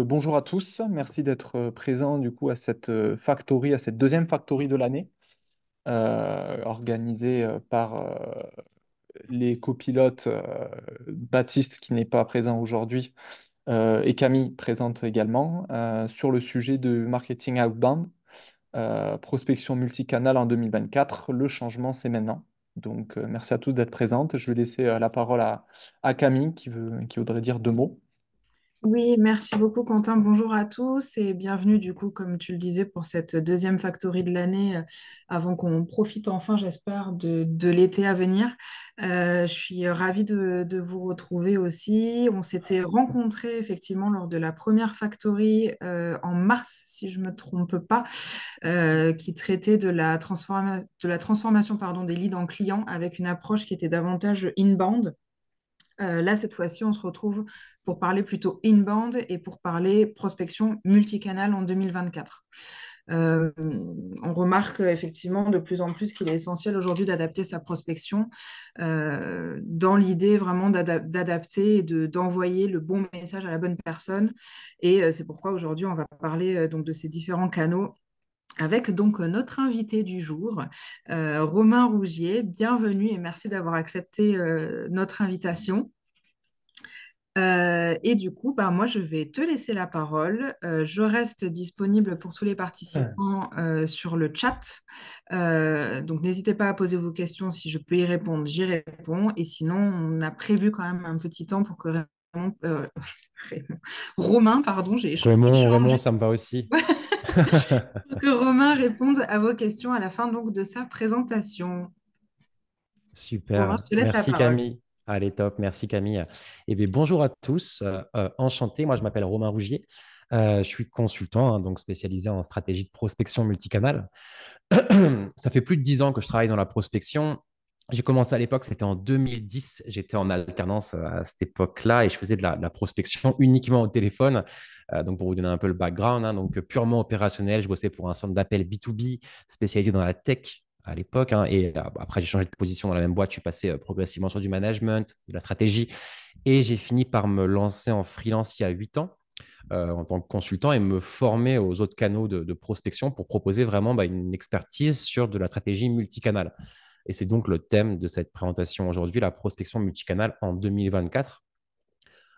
Euh, bonjour à tous, merci d'être euh, présents du coup à cette euh, factory, à cette deuxième factory de l'année, organisée par les copilotes Baptiste qui n'est pas présent aujourd'hui et Camille présente également sur le sujet de marketing outbound, prospection multicanal en 2024, le changement c'est maintenant. Donc merci à tous d'être présents, Je vais laisser la parole à, Camille qui voudrait dire deux mots. Oui, merci beaucoup Quentin. Bonjour à tous et bienvenue du coup, comme tu le disais, pour cette deuxième factory de l'année, euh, avant qu'on profite enfin, j'espère, de, l'été à venir. Euh, je suis ravie de, vous retrouver aussi. On s'était rencontrés effectivement lors de la première factory euh, en mars, si je ne me trompe pas, qui traitait de la, de la transformation pardon, des leads en clients avec une approche qui était davantage inbound euh, là, cette fois-ci, on se retrouve pour parler plutôt inbound et pour parler prospection multicanal en 2024. Euh, on remarque effectivement de plus en plus qu'il est essentiel aujourd'hui d'adapter sa prospection euh, dans l'idée vraiment d'adapter et d'envoyer le bon message à la bonne personne. Et c'est pourquoi aujourd'hui on va parler donc de ces différents canaux avec donc notre invité du jour, euh, Romain Rougier. Bienvenue et merci d'avoir accepté euh, notre invitation. Euh, et du coup, bah, moi, je vais te laisser la parole. je reste disponible pour tous les participants sur le chat. donc, n'hésitez pas à poser vos questions. Si je peux y répondre, j'y réponds. Et sinon, on a prévu quand même un petit temps pour que Romain, pardon, j'ai Raymond, Raymond, ça me va aussi. que Romain réponde à vos questions à la fin donc de sa présentation. Super. Merci Camille. Allez, top. Merci Camille. Eh bien, bonjour à tous. Euh, euh, enchanté. Moi, je m'appelle Romain Rougier. Euh, je suis consultant, hein, donc spécialisé en stratégie de prospection multicanale. Ça fait plus de dix ans que je travaille dans la prospection j'ai commencé à l'époque, c'était en 2010. J'étais en alternance euh, à cette époque-là et je faisais de la, prospection uniquement au téléphone. Euh, donc, pour vous donner un peu le background, hein, donc euh, purement opérationnel, je bossais pour un centre d'appel B2B spécialisé dans la tech à l'époque. Hein, et après, j'ai changé de position dans la même boîte. Je suis passé progressivement sur du management, de la stratégie. Et j'ai fini par me lancer en freelance il y a 8 ans. en tant que consultant et me former aux autres canaux de, prospection pour proposer vraiment bah, une expertise sur de la stratégie multicanale. Et c'est donc le thème de cette présentation aujourd'hui, la prospection multicanale en 2024.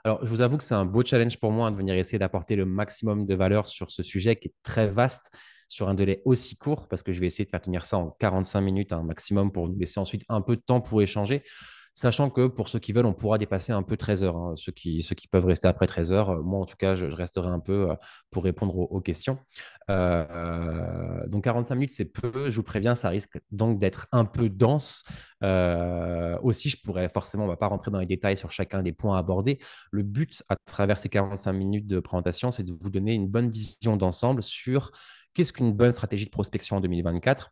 Alors, je vous avoue que c'est un beau challenge pour moi de venir essayer d'apporter le maximum de valeur sur ce sujet qui est très vaste sur un délai aussi court, parce que je vais essayer de faire tenir ça en 45 minutes un hein, maximum pour nous laisser ensuite un peu de temps pour échanger. Sachant que pour ceux qui veulent, on pourra dépasser un peu 13 heures. Hein. Ceux, qui, peuvent rester après 13 heures, euh, moi en tout cas, je, resterai un peu euh, pour répondre aux, questions. Euh, donc 45 minutes, c'est peu. Je vous préviens, ça risque donc d'être un peu dense. aussi, je pourrais forcément, on ne va pas rentrer dans les détails sur chacun des points abordés. Le but à travers ces 45 minutes de présentation, c'est de vous donner une bonne vision d'ensemble sur qu'est-ce qu'une bonne stratégie de prospection en 2024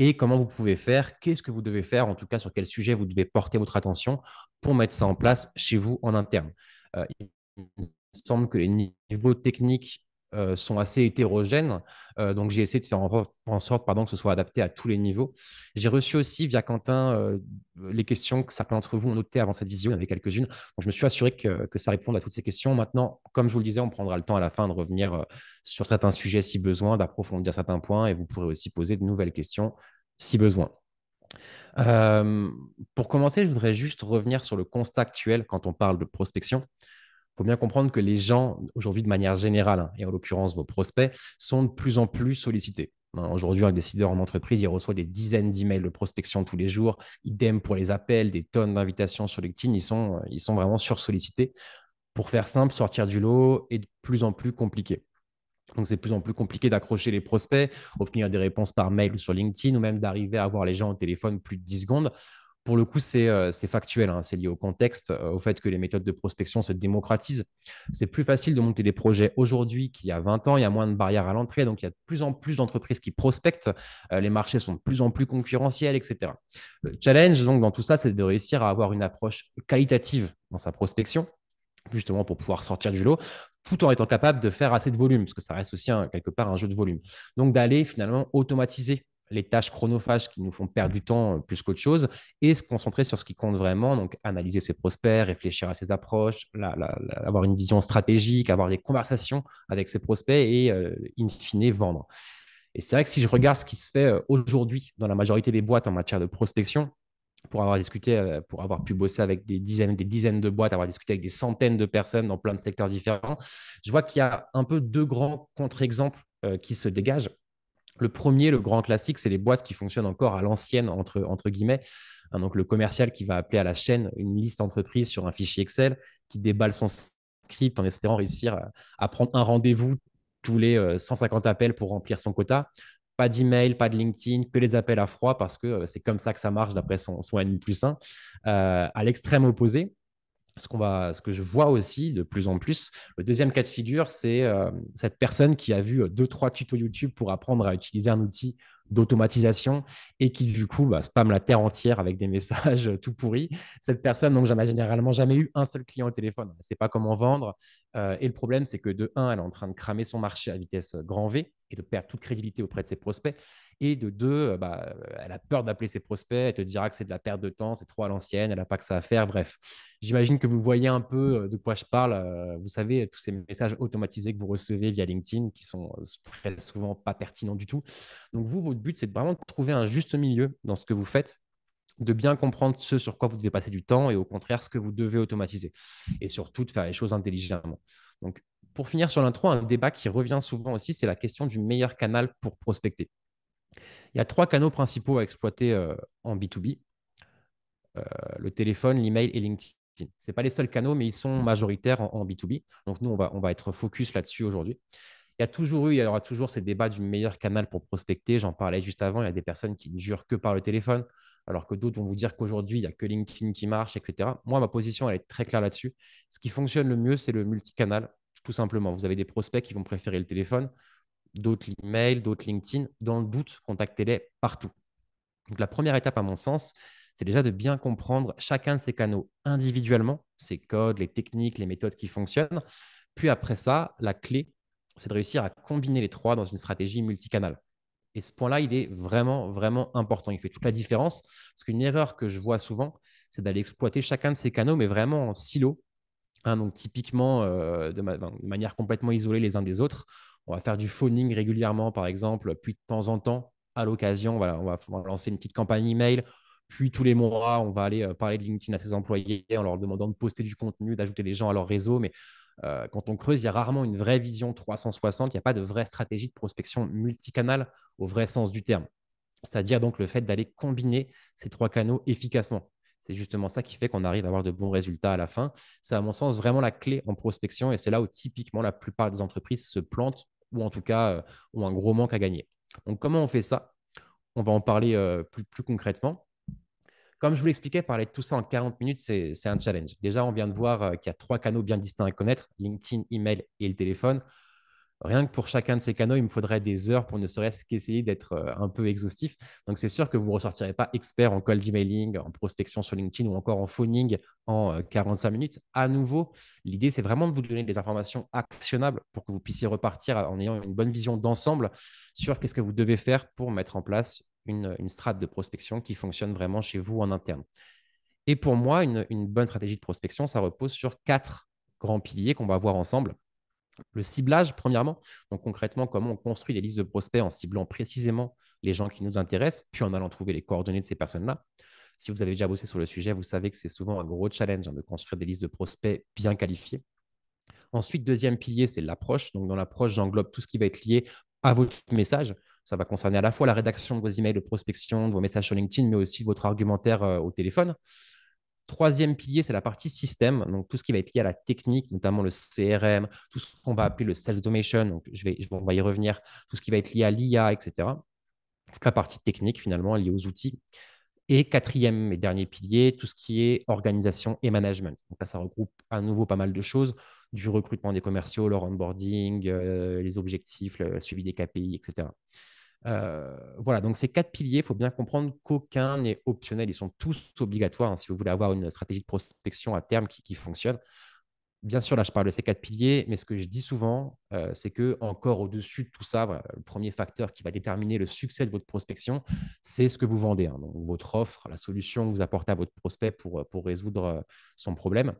et comment vous pouvez faire, qu'est-ce que vous devez faire, en tout cas sur quel sujet vous devez porter votre attention pour mettre ça en place chez vous en interne. Euh, il me semble que les niveaux techniques euh, sont assez hétérogènes. Euh, donc, j'ai essayé de faire en, sorte pardon, que ce soit adapté à tous les niveaux. J'ai reçu aussi via Quentin euh, les questions que certains d'entre vous ont notées avant cette vision. Il y en avait quelques-unes. Donc, je me suis assuré que, que, ça réponde à toutes ces questions. Maintenant, comme je vous le disais, on prendra le temps à la fin de revenir sur certains sujets si besoin, d'approfondir certains points et vous pourrez aussi poser de nouvelles questions si besoin. pour commencer, je voudrais juste revenir sur le constat actuel quand on parle de prospection faut bien comprendre que les gens, aujourd'hui, de manière générale, hein, et en l'occurrence vos prospects, sont de plus en plus sollicités. Hein, aujourd'hui, un décideur en entreprise, il reçoit des dizaines d'emails de prospection tous les jours. Idem pour les appels, des tonnes d'invitations sur LinkedIn. Ils sont, euh, ils sont vraiment sursollicités. Pour faire simple, sortir du lot est de plus en plus compliqué. Donc, c'est de plus en plus compliqué d'accrocher les prospects, obtenir des réponses par mail ou sur LinkedIn, ou même d'arriver à avoir les gens au téléphone plus de 10 secondes. Pour le coup, c'est euh, factuel, hein. c'est lié au contexte, euh, au fait que les méthodes de prospection se démocratisent. C'est plus facile de monter des projets aujourd'hui qu'il y a 20 ans, il y a moins de barrières à l'entrée, donc il y a de plus en plus d'entreprises qui prospectent, euh, les marchés sont de plus en plus concurrentiels, etc. Le challenge, donc, dans tout ça, c'est de réussir à avoir une approche qualitative dans sa prospection, justement pour pouvoir sortir du lot, tout en étant capable de faire assez de volume, parce que ça reste aussi un, quelque part un jeu de volume. Donc d'aller finalement automatiser les tâches chronophages qui nous font perdre du temps euh, plus qu'autre chose et se concentrer sur ce qui compte vraiment, donc analyser ses prospects, réfléchir à ses approches, la, avoir une vision stratégique, avoir des conversations avec ses prospects et euh, in fine vendre. Et c'est vrai que si je regarde ce qui se fait euh, aujourd'hui dans la majorité des boîtes en matière de prospection, pour avoir discuté, pour avoir pu bosser avec des dizaines des dizaines de boîtes, avoir discuté avec des centaines de personnes dans plein de secteurs différents, je vois qu'il y a un peu deux grands contre-exemples qui se dégagent. Le premier, le grand classique, c'est les boîtes qui fonctionnent encore à l'ancienne, entre, entre guillemets. Hein, donc, le commercial qui va appeler à la chaîne une liste entreprise sur un fichier Excel, qui déballe son script en espérant réussir à, prendre un rendez-vous tous les 150 euh, appels pour remplir son quota. Pas d'email, pas de LinkedIn, que les appels à froid parce que euh, c'est comme ça que ça marche d'après son, son plus 1. Euh, à l'extrême opposé, ce, va, ce que je vois aussi de plus en plus, le deuxième cas de figure, c'est euh, cette personne qui a vu euh, deux, trois tutos YouTube pour apprendre à utiliser un outil d'automatisation et qui du coup bah, spamme la terre entière avec des messages tout pourris. Cette personne, donc j'en ai généralement jamais eu un seul client au téléphone. Elle ne sait pas comment vendre, euh, et le problème, c'est que de 1, elle est en train de cramer son marché à vitesse euh, grand V et de perdre toute crédibilité auprès de ses prospects. Et de 2, euh, bah, elle a peur d'appeler ses prospects, elle te dira que c'est de la perte de temps, c'est trop à l'ancienne, elle n'a pas que ça à faire, bref. J'imagine que vous voyez un peu de quoi je parle. Vous savez, tous ces messages automatisés que vous recevez via LinkedIn qui sont très souvent pas pertinents du tout. Donc vous, votre but, c'est vraiment de trouver un juste milieu dans ce que vous faites de bien comprendre ce sur quoi vous devez passer du temps et au contraire ce que vous devez automatiser. Et surtout de faire les choses intelligemment. Donc, pour finir sur l'intro, un débat qui revient souvent aussi, c'est la question du meilleur canal pour prospecter. Il y a trois canaux principaux à exploiter euh, en B2B. Euh, le téléphone, l'email et LinkedIn. Ce pas les seuls canaux, mais ils sont majoritaires en, B2B. Donc nous, on va, être focus là-dessus aujourd'hui. Il y a toujours eu, il y aura toujours ces débats du meilleur canal pour prospecter. J'en parlais juste avant, il y a des personnes qui ne jurent que par le téléphone, alors que d'autres vont vous dire qu'aujourd'hui, il n'y a que LinkedIn qui marche, etc. Moi, ma position, elle est très claire là-dessus. Ce qui fonctionne le mieux, c'est le multicanal, tout simplement. Vous avez des prospects qui vont préférer le téléphone, d'autres l'email, d'autres LinkedIn. Dans le doute, contactez-les partout. Donc, la première étape, à mon sens, c'est déjà de bien comprendre chacun de ces canaux individuellement, ses codes, les techniques, les méthodes qui fonctionnent. Puis après ça, la clé, c'est de réussir à combiner les trois dans une stratégie multicanal. Et ce point-là, il est vraiment, vraiment important. Il fait toute la différence. Parce qu'une erreur que je vois souvent, c'est d'aller exploiter chacun de ces canaux, mais vraiment en silo. Hein. donc, typiquement, euh, de, manière complètement isolée les uns des autres. On va faire du phoning régulièrement, par exemple, puis de temps en temps, à l'occasion, voilà, on, va lancer une petite campagne email. Puis tous les mois, on va aller euh, parler de LinkedIn à ses employés en leur demandant de poster du contenu, d'ajouter des gens à leur réseau. Mais euh, quand on creuse, il y a rarement une vraie vision 360. Il n'y a pas de vraie stratégie de prospection multicanale au vrai sens du terme. C'est-à-dire donc le fait d'aller combiner ces trois canaux efficacement. C'est justement ça qui fait qu'on arrive à avoir de bons résultats à la fin. C'est à mon sens vraiment la clé en prospection et c'est là où typiquement la plupart des entreprises se plantent ou en tout cas euh, ont un gros manque à gagner. Donc comment on fait ça On va en parler euh, plus concrètement. Comme je vous l'expliquais, parler de tout ça en 40 minutes, c'est un challenge. Déjà, on vient de voir euh, qu'il y a trois canaux bien distincts à connaître, LinkedIn, email et le téléphone. Rien que pour chacun de ces canaux, il me faudrait des heures pour ne serait-ce qu'essayer d'être euh, un peu exhaustif. Donc, c'est sûr que vous ne ressortirez pas expert en cold emailing, en prospection sur LinkedIn ou encore en phoning en 45 euh, minutes. À nouveau, l'idée, c'est vraiment de vous donner des informations actionnables pour que vous puissiez repartir en ayant une bonne vision d'ensemble sur qu'est-ce que vous devez faire pour mettre en place une, une, strate de prospection qui fonctionne vraiment chez vous en interne. Et pour moi, une, bonne stratégie de prospection, ça repose sur quatre grands piliers qu'on va voir ensemble. Le ciblage, premièrement, donc concrètement, comment on construit des listes de prospects en ciblant précisément les gens qui nous intéressent, puis en allant trouver les coordonnées de ces personnes-là. Si vous avez déjà bossé sur le sujet, vous savez que c'est souvent un gros challenge hein, de construire des listes de prospects bien qualifiées. Ensuite, deuxième pilier, c'est l'approche. Donc, dans l'approche, j'englobe tout ce qui va être lié à votre message, ça va concerner à la fois la rédaction de vos emails de prospection, de vos messages sur LinkedIn, mais aussi votre argumentaire euh, au téléphone. Troisième pilier, c'est la partie système, donc tout ce qui va être lié à la technique, notamment le CRM, tout ce qu'on va appeler le sales automation, donc je vais, je, on y revenir, tout ce qui va être lié à l'IA, etc. la partie technique finalement liée aux outils. Et quatrième et dernier pilier, tout ce qui est organisation et management. Donc là, ça regroupe à nouveau pas mal de choses, du recrutement des commerciaux, leur onboarding, euh, les objectifs, le suivi des KPI, etc. Euh, voilà, donc ces quatre piliers, il faut bien comprendre qu'aucun n'est optionnel, ils sont tous obligatoires. Hein, si vous voulez avoir une stratégie de prospection à terme qui fonctionne, bien sûr, là, je parle de ces quatre piliers, mais ce que je dis souvent, euh, c'est que encore au-dessus de tout ça, le premier facteur qui va déterminer le succès de votre prospection, c'est ce que vous vendez, hein. donc votre offre, la solution que vous apportez à votre prospect pour, euh, pour résoudre euh, son problème.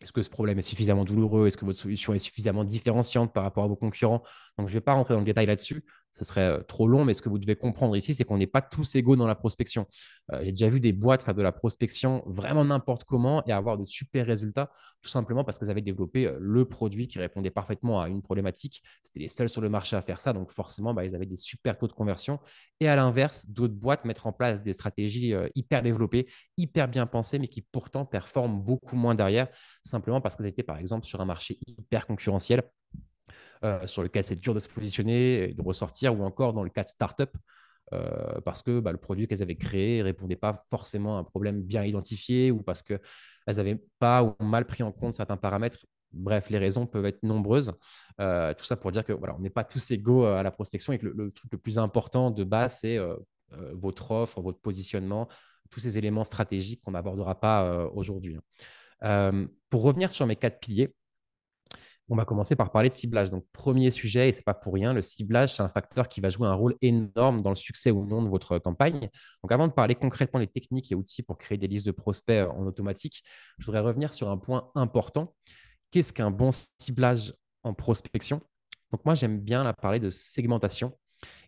Est-ce que ce problème est suffisamment douloureux Est-ce que votre solution est suffisamment différenciante par rapport à vos concurrents donc, je ne vais pas rentrer dans le détail là-dessus, ce serait euh, trop long, mais ce que vous devez comprendre ici, c'est qu'on n'est pas tous égaux dans la prospection. Euh, j'ai déjà vu des boîtes faire de la prospection vraiment n'importe comment et avoir de super résultats, tout simplement parce qu'elles avaient développé euh, le produit qui répondait parfaitement à une problématique. C'était les seuls sur le marché à faire ça, donc forcément, bah, ils avaient des super taux de conversion. Et à l'inverse, d'autres boîtes mettent en place des stratégies hyper développées, hyper bien pensées, mais qui pourtant performent beaucoup moins derrière, simplement parce qu'elles étaient, par exemple, sur un marché hyper concurrentiel euh, sur lequel c'est dur de se positionner et de ressortir, ou encore dans le cas de start-up, euh, parce que bah, le produit qu'elles avaient créé ne répondait pas forcément à un problème bien identifié, ou parce qu'elles n'avaient pas ou mal pris en compte certains paramètres. Bref, les raisons peuvent être nombreuses. Euh, tout ça pour dire que voilà, on n'est pas tous égaux à la prospection et que le, le truc le plus important de base, c'est votre offre, votre positionnement, tous ces éléments stratégiques qu'on n'abordera pas aujourd'hui. Hein. pour revenir sur mes quatre piliers, on va commencer par parler de ciblage. Donc, premier sujet, et c'est pas pour rien, le ciblage, c'est un facteur qui va jouer un rôle énorme dans le succès ou non de votre campagne. Donc, avant de parler concrètement des techniques et outils pour créer des listes de prospects euh, en automatique, je voudrais revenir sur un point important. Qu'est-ce qu'un bon ciblage en prospection Donc, moi, j'aime bien parler de segmentation.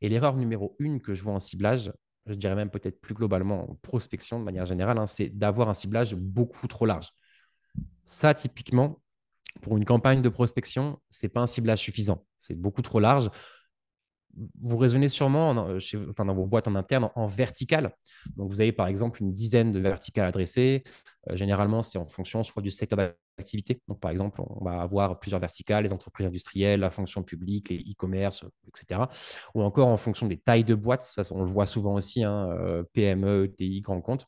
Et l'erreur numéro une que je vois en ciblage, je dirais même peut-être plus globalement en prospection de manière générale, hein, c'est d'avoir un ciblage beaucoup trop large. Ça, typiquement, pour une campagne de prospection, c'est pas un ciblage suffisant. C'est beaucoup trop large. Vous raisonnez sûrement euh, dans vos boîtes en interne en, vertical. Donc, vous avez par exemple une dizaine de verticales adressées. Euh, généralement, c'est en fonction soit du secteur d'activité. Donc, par exemple, on va avoir plusieurs verticales, les entreprises industrielles, la fonction publique, les e-commerce, etc. Ou encore en fonction des tailles de boîtes. Ça, on le voit souvent aussi, hein, euh, PME, TI, grands comptes.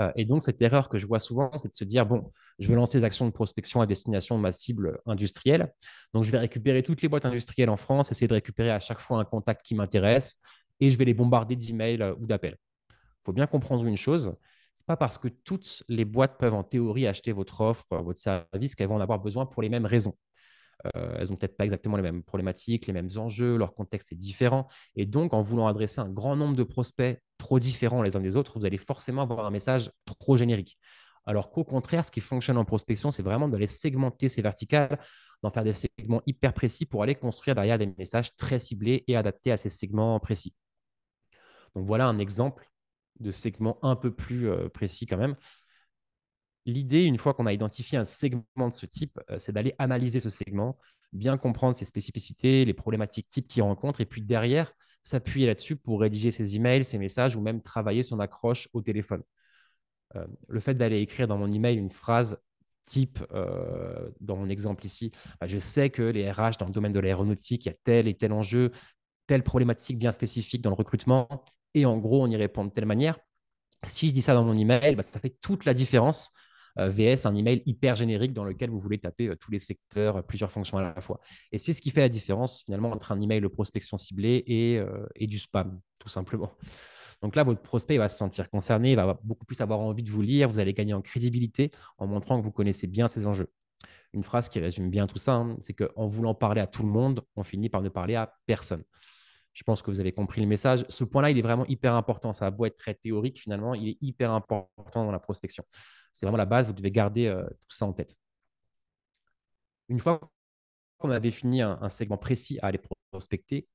Euh, et donc, cette erreur que je vois souvent, c'est de se dire, bon, je veux lancer des actions de prospection à destination de ma cible industrielle. Donc, je vais récupérer toutes les boîtes industrielles en France, essayer de récupérer à chaque fois un contact qui m'intéresse, et je vais les bombarder d'emails euh, ou d'appels. Il faut bien comprendre une chose, n'est pas parce que toutes les boîtes peuvent en théorie acheter votre offre, euh, votre service qu'elles vont en avoir besoin pour les mêmes raisons. Euh, elles n'ont peut-être pas exactement les mêmes problématiques, les mêmes enjeux, leur contexte est différent. Et donc, en voulant adresser un grand nombre de prospects trop différents les uns des autres, vous allez forcément avoir un message trop générique. Alors qu'au contraire, ce qui fonctionne en prospection, c'est vraiment d'aller segmenter ces verticales, d'en faire des segments hyper précis pour aller construire derrière des messages très ciblés et adaptés à ces segments précis. Donc voilà un exemple de segment un peu plus euh, précis quand même L'idée, une fois qu'on a identifié un segment de ce type, euh, c'est d'aller analyser ce segment, bien comprendre ses spécificités, les problématiques types qu'il rencontre, et puis derrière, s'appuyer là-dessus pour rédiger ses emails, ses messages, ou même travailler son accroche au téléphone. Euh, le fait d'aller écrire dans mon email une phrase type, euh, dans mon exemple ici, bah, je sais que les RH dans le domaine de l'aéronautique, il y a tel et tel enjeu, telle problématique bien spécifique dans le recrutement, et en gros, on y répond de telle manière. Si je dis ça dans mon email, bah, ça fait toute la différence euh, VS, un email hyper générique dans lequel vous voulez taper euh, tous les secteurs, euh, plusieurs fonctions à la fois. Et c'est ce qui fait la différence finalement entre un email de prospection ciblée et, du spam, tout simplement. Donc là, votre prospect va se sentir concerné, il va beaucoup plus avoir envie de vous lire, vous allez gagner en crédibilité en montrant que vous connaissez bien ces enjeux. Une phrase qui résume bien tout ça, hein, c'est qu'en voulant parler à tout le monde, on finit par ne parler à personne. Je pense que vous avez compris le message. Ce point-là, il est vraiment hyper important. Ça a beau être très théorique, finalement, il est hyper important dans la prospection. C'est vraiment la base, vous devez garder euh, tout ça en tête. Une fois qu'on a défini un, segment précis à aller prospecter,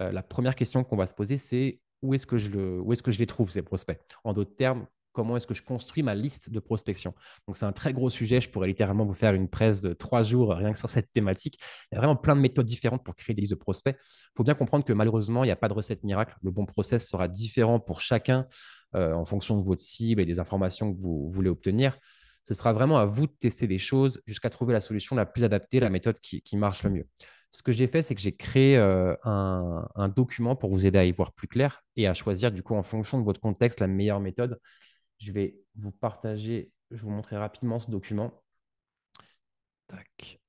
euh, la première question qu'on va se poser, c'est où est-ce que, je le, que je les trouve, ces prospects En d'autres termes, comment est-ce que je construis ma liste de prospection. Donc, c'est un très gros sujet. Je pourrais littéralement vous faire une presse de trois jours euh, rien que sur cette thématique. Il y a vraiment plein de méthodes différentes pour créer des listes de prospects. Il faut bien comprendre que malheureusement, il n'y a pas de recette miracle. Le bon process sera différent pour chacun. Euh, en fonction de votre cible et des informations que vous voulez obtenir. Ce sera vraiment à vous de tester des choses jusqu'à trouver la solution la plus adaptée, la méthode qui, marche le mieux. Ce que j'ai fait, c'est que j'ai créé euh, un, document pour vous aider à y voir plus clair et à choisir, du coup, en fonction de votre contexte, la meilleure méthode. Je vais vous partager, je vous montrer rapidement ce document. Tac.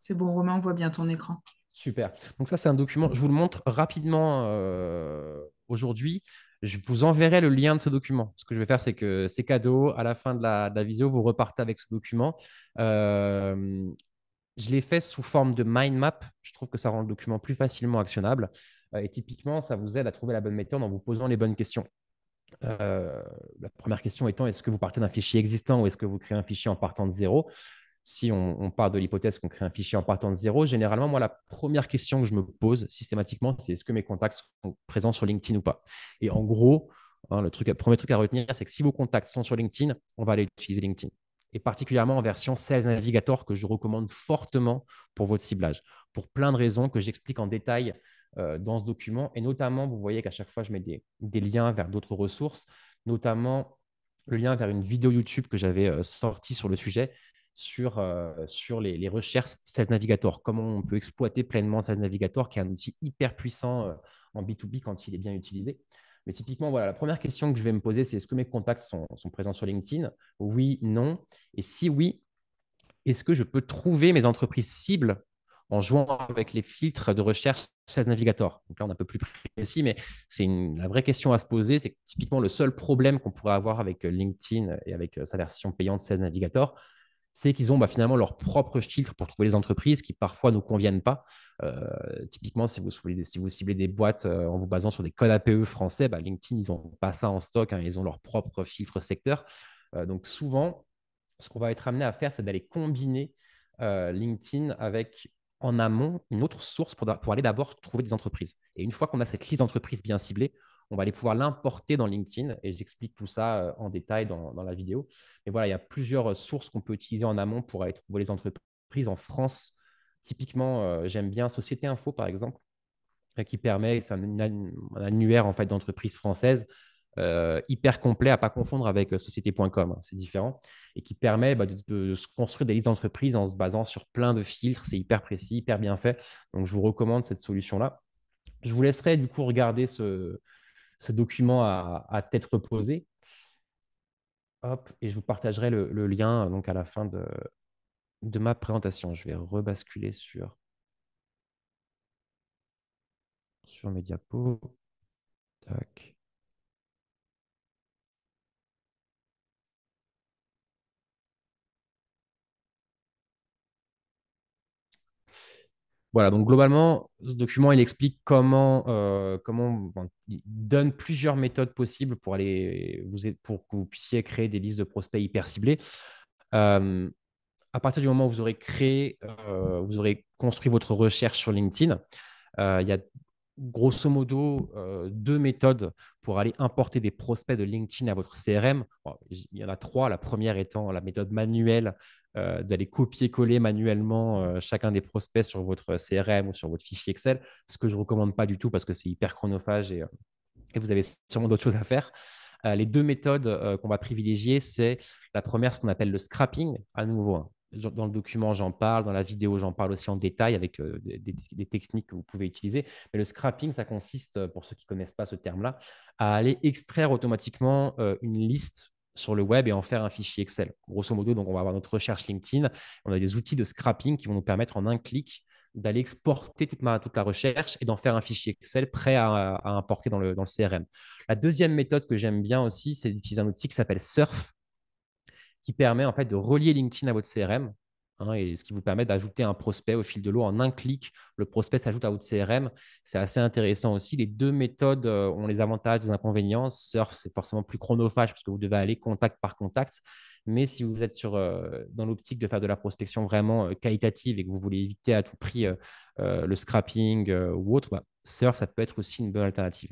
C'est bon, Romain, on voit bien ton écran. Super. Donc ça, c'est un document. Je vous le montre rapidement euh, aujourd'hui. Je vous enverrai le lien de ce document. Ce que je vais faire, c'est que c'est cadeau. À la fin de la, visio, vous repartez avec ce document. Euh, je l'ai fait sous forme de mind map. Je trouve que ça rend le document plus facilement actionnable. Euh, et typiquement, ça vous aide à trouver la bonne méthode en vous posant les bonnes questions. la première question étant, est-ce que vous partez d'un fichier existant ou est-ce que vous créez un fichier en partant de zéro si on, part de l'hypothèse qu'on crée un fichier en partant de zéro, généralement, moi, la première question que je me pose systématiquement, c'est est-ce que mes contacts sont présents sur LinkedIn ou pas Et en gros, hein, le, truc, le premier truc à retenir, c'est que si vos contacts sont sur LinkedIn, on va aller utiliser LinkedIn. Et particulièrement en version 16 Navigator que je recommande fortement pour votre ciblage, pour plein de raisons que j'explique en détail euh, dans ce document. Et notamment, vous voyez qu'à chaque fois, je mets des, liens vers d'autres ressources, notamment le lien vers une vidéo YouTube que j'avais sorti euh, sortie sur le sujet sur, euh, sur les, recherches Sales Navigator. Comment on peut exploiter pleinement Sales Navigator, qui est un outil hyper puissant euh, en B2B quand il est bien utilisé. Mais typiquement, voilà, la première question que je vais me poser, c'est est-ce que mes contacts sont, présents sur LinkedIn Oui, non. Et si oui, est-ce que je peux trouver mes entreprises cibles en jouant avec les filtres de recherche Sales Navigator. Donc là, on est un peu plus précis, mais c'est la vraie question à se poser. C'est typiquement le seul problème qu'on pourrait avoir avec euh, LinkedIn et avec sa version payante Sales Navigator, c'est qu'ils ont bah, finalement leur propre filtre pour trouver les entreprises qui parfois ne conviennent pas. Euh, typiquement, si vous, ciblez des boîtes euh, en vous basant sur des codes APE français, bah, LinkedIn, ils n'ont pas ça en stock, hein, ils ont leur propre filtre secteur. Euh, donc souvent, ce qu'on va être amené à faire, c'est d'aller combiner LinkedIn avec en amont une autre source pour, pour aller d'abord trouver des entreprises. Et une fois qu'on a cette liste d'entreprises bien ciblée, on va aller pouvoir l'importer dans LinkedIn et j'explique tout ça euh, en détail dans, la vidéo. Mais voilà, il y a plusieurs euh, sources qu'on peut utiliser en amont pour aller trouver les entreprises en France. Typiquement, euh, j'aime bien Société Info, par exemple, qui permet, c'est un, annuaire en fait, d'entreprises françaises hyper complet à pas confondre avec société.com, hein, c'est différent, et qui permet bah, de, de, se construire des listes d'entreprises en se basant sur plein de filtres, c'est hyper précis, hyper bien fait. Donc je vous recommande cette solution-là. Je vous laisserai du coup regarder ce, ce document à, à tête reposée. Hop, et je vous partagerai le, lien donc à la fin de, ma présentation. Je vais rebasculer sur, sur mes diapos. Tac. Voilà, donc globalement, ce document, il explique comment, euh, comment il donne plusieurs méthodes possibles pour, aller, vous, pour que vous puissiez créer des listes de prospects hyper ciblées. Euh, à partir du moment où vous aurez créé, euh, vous aurez construit votre recherche sur LinkedIn, il y a grosso modo deux méthodes pour aller importer des prospects de LinkedIn à votre CRM. il y en a trois. La première étant la méthode manuelle euh, d'aller copier-coller manuellement euh, chacun des prospects sur votre CRM ou sur votre fichier Excel, ce que je ne recommande pas du tout parce que c'est hyper chronophage et, euh, vous avez sûrement d'autres choses à faire. les deux méthodes qu'on va privilégier, c'est la première, ce qu'on appelle le scrapping, à nouveau. Hein. Dans le document, j'en parle, dans la vidéo, j'en parle aussi en détail avec des, des, techniques que vous pouvez utiliser. Mais le scrapping, ça consiste, pour ceux qui ne connaissent pas ce terme-là, à aller extraire automatiquement une liste sur le web et en faire un fichier Excel. Grosso modo, donc on va avoir notre recherche LinkedIn, on a des outils de scrapping qui vont nous permettre en un clic d'aller exporter toute, ma, toute la recherche et d'en faire un fichier Excel prêt à, importer dans le, dans le CRM. La deuxième méthode que j'aime bien aussi, c'est d'utiliser un outil qui s'appelle Surf, qui permet en fait de relier LinkedIn à votre CRM. Hein, et ce qui vous permet d'ajouter un prospect au fil de l'eau en un clic. Le prospect s'ajoute à votre CRM. C'est assez intéressant aussi. Les deux méthodes euh, ont les avantages, et les inconvénients. Surf, c'est forcément plus chronophage puisque vous devez aller contact par contact. Mais si vous êtes sur, euh, dans l'optique de faire de la prospection vraiment euh, qualitative et que vous voulez éviter à tout prix le scrapping ou autre, bah, Surf, ça peut être aussi une bonne alternative.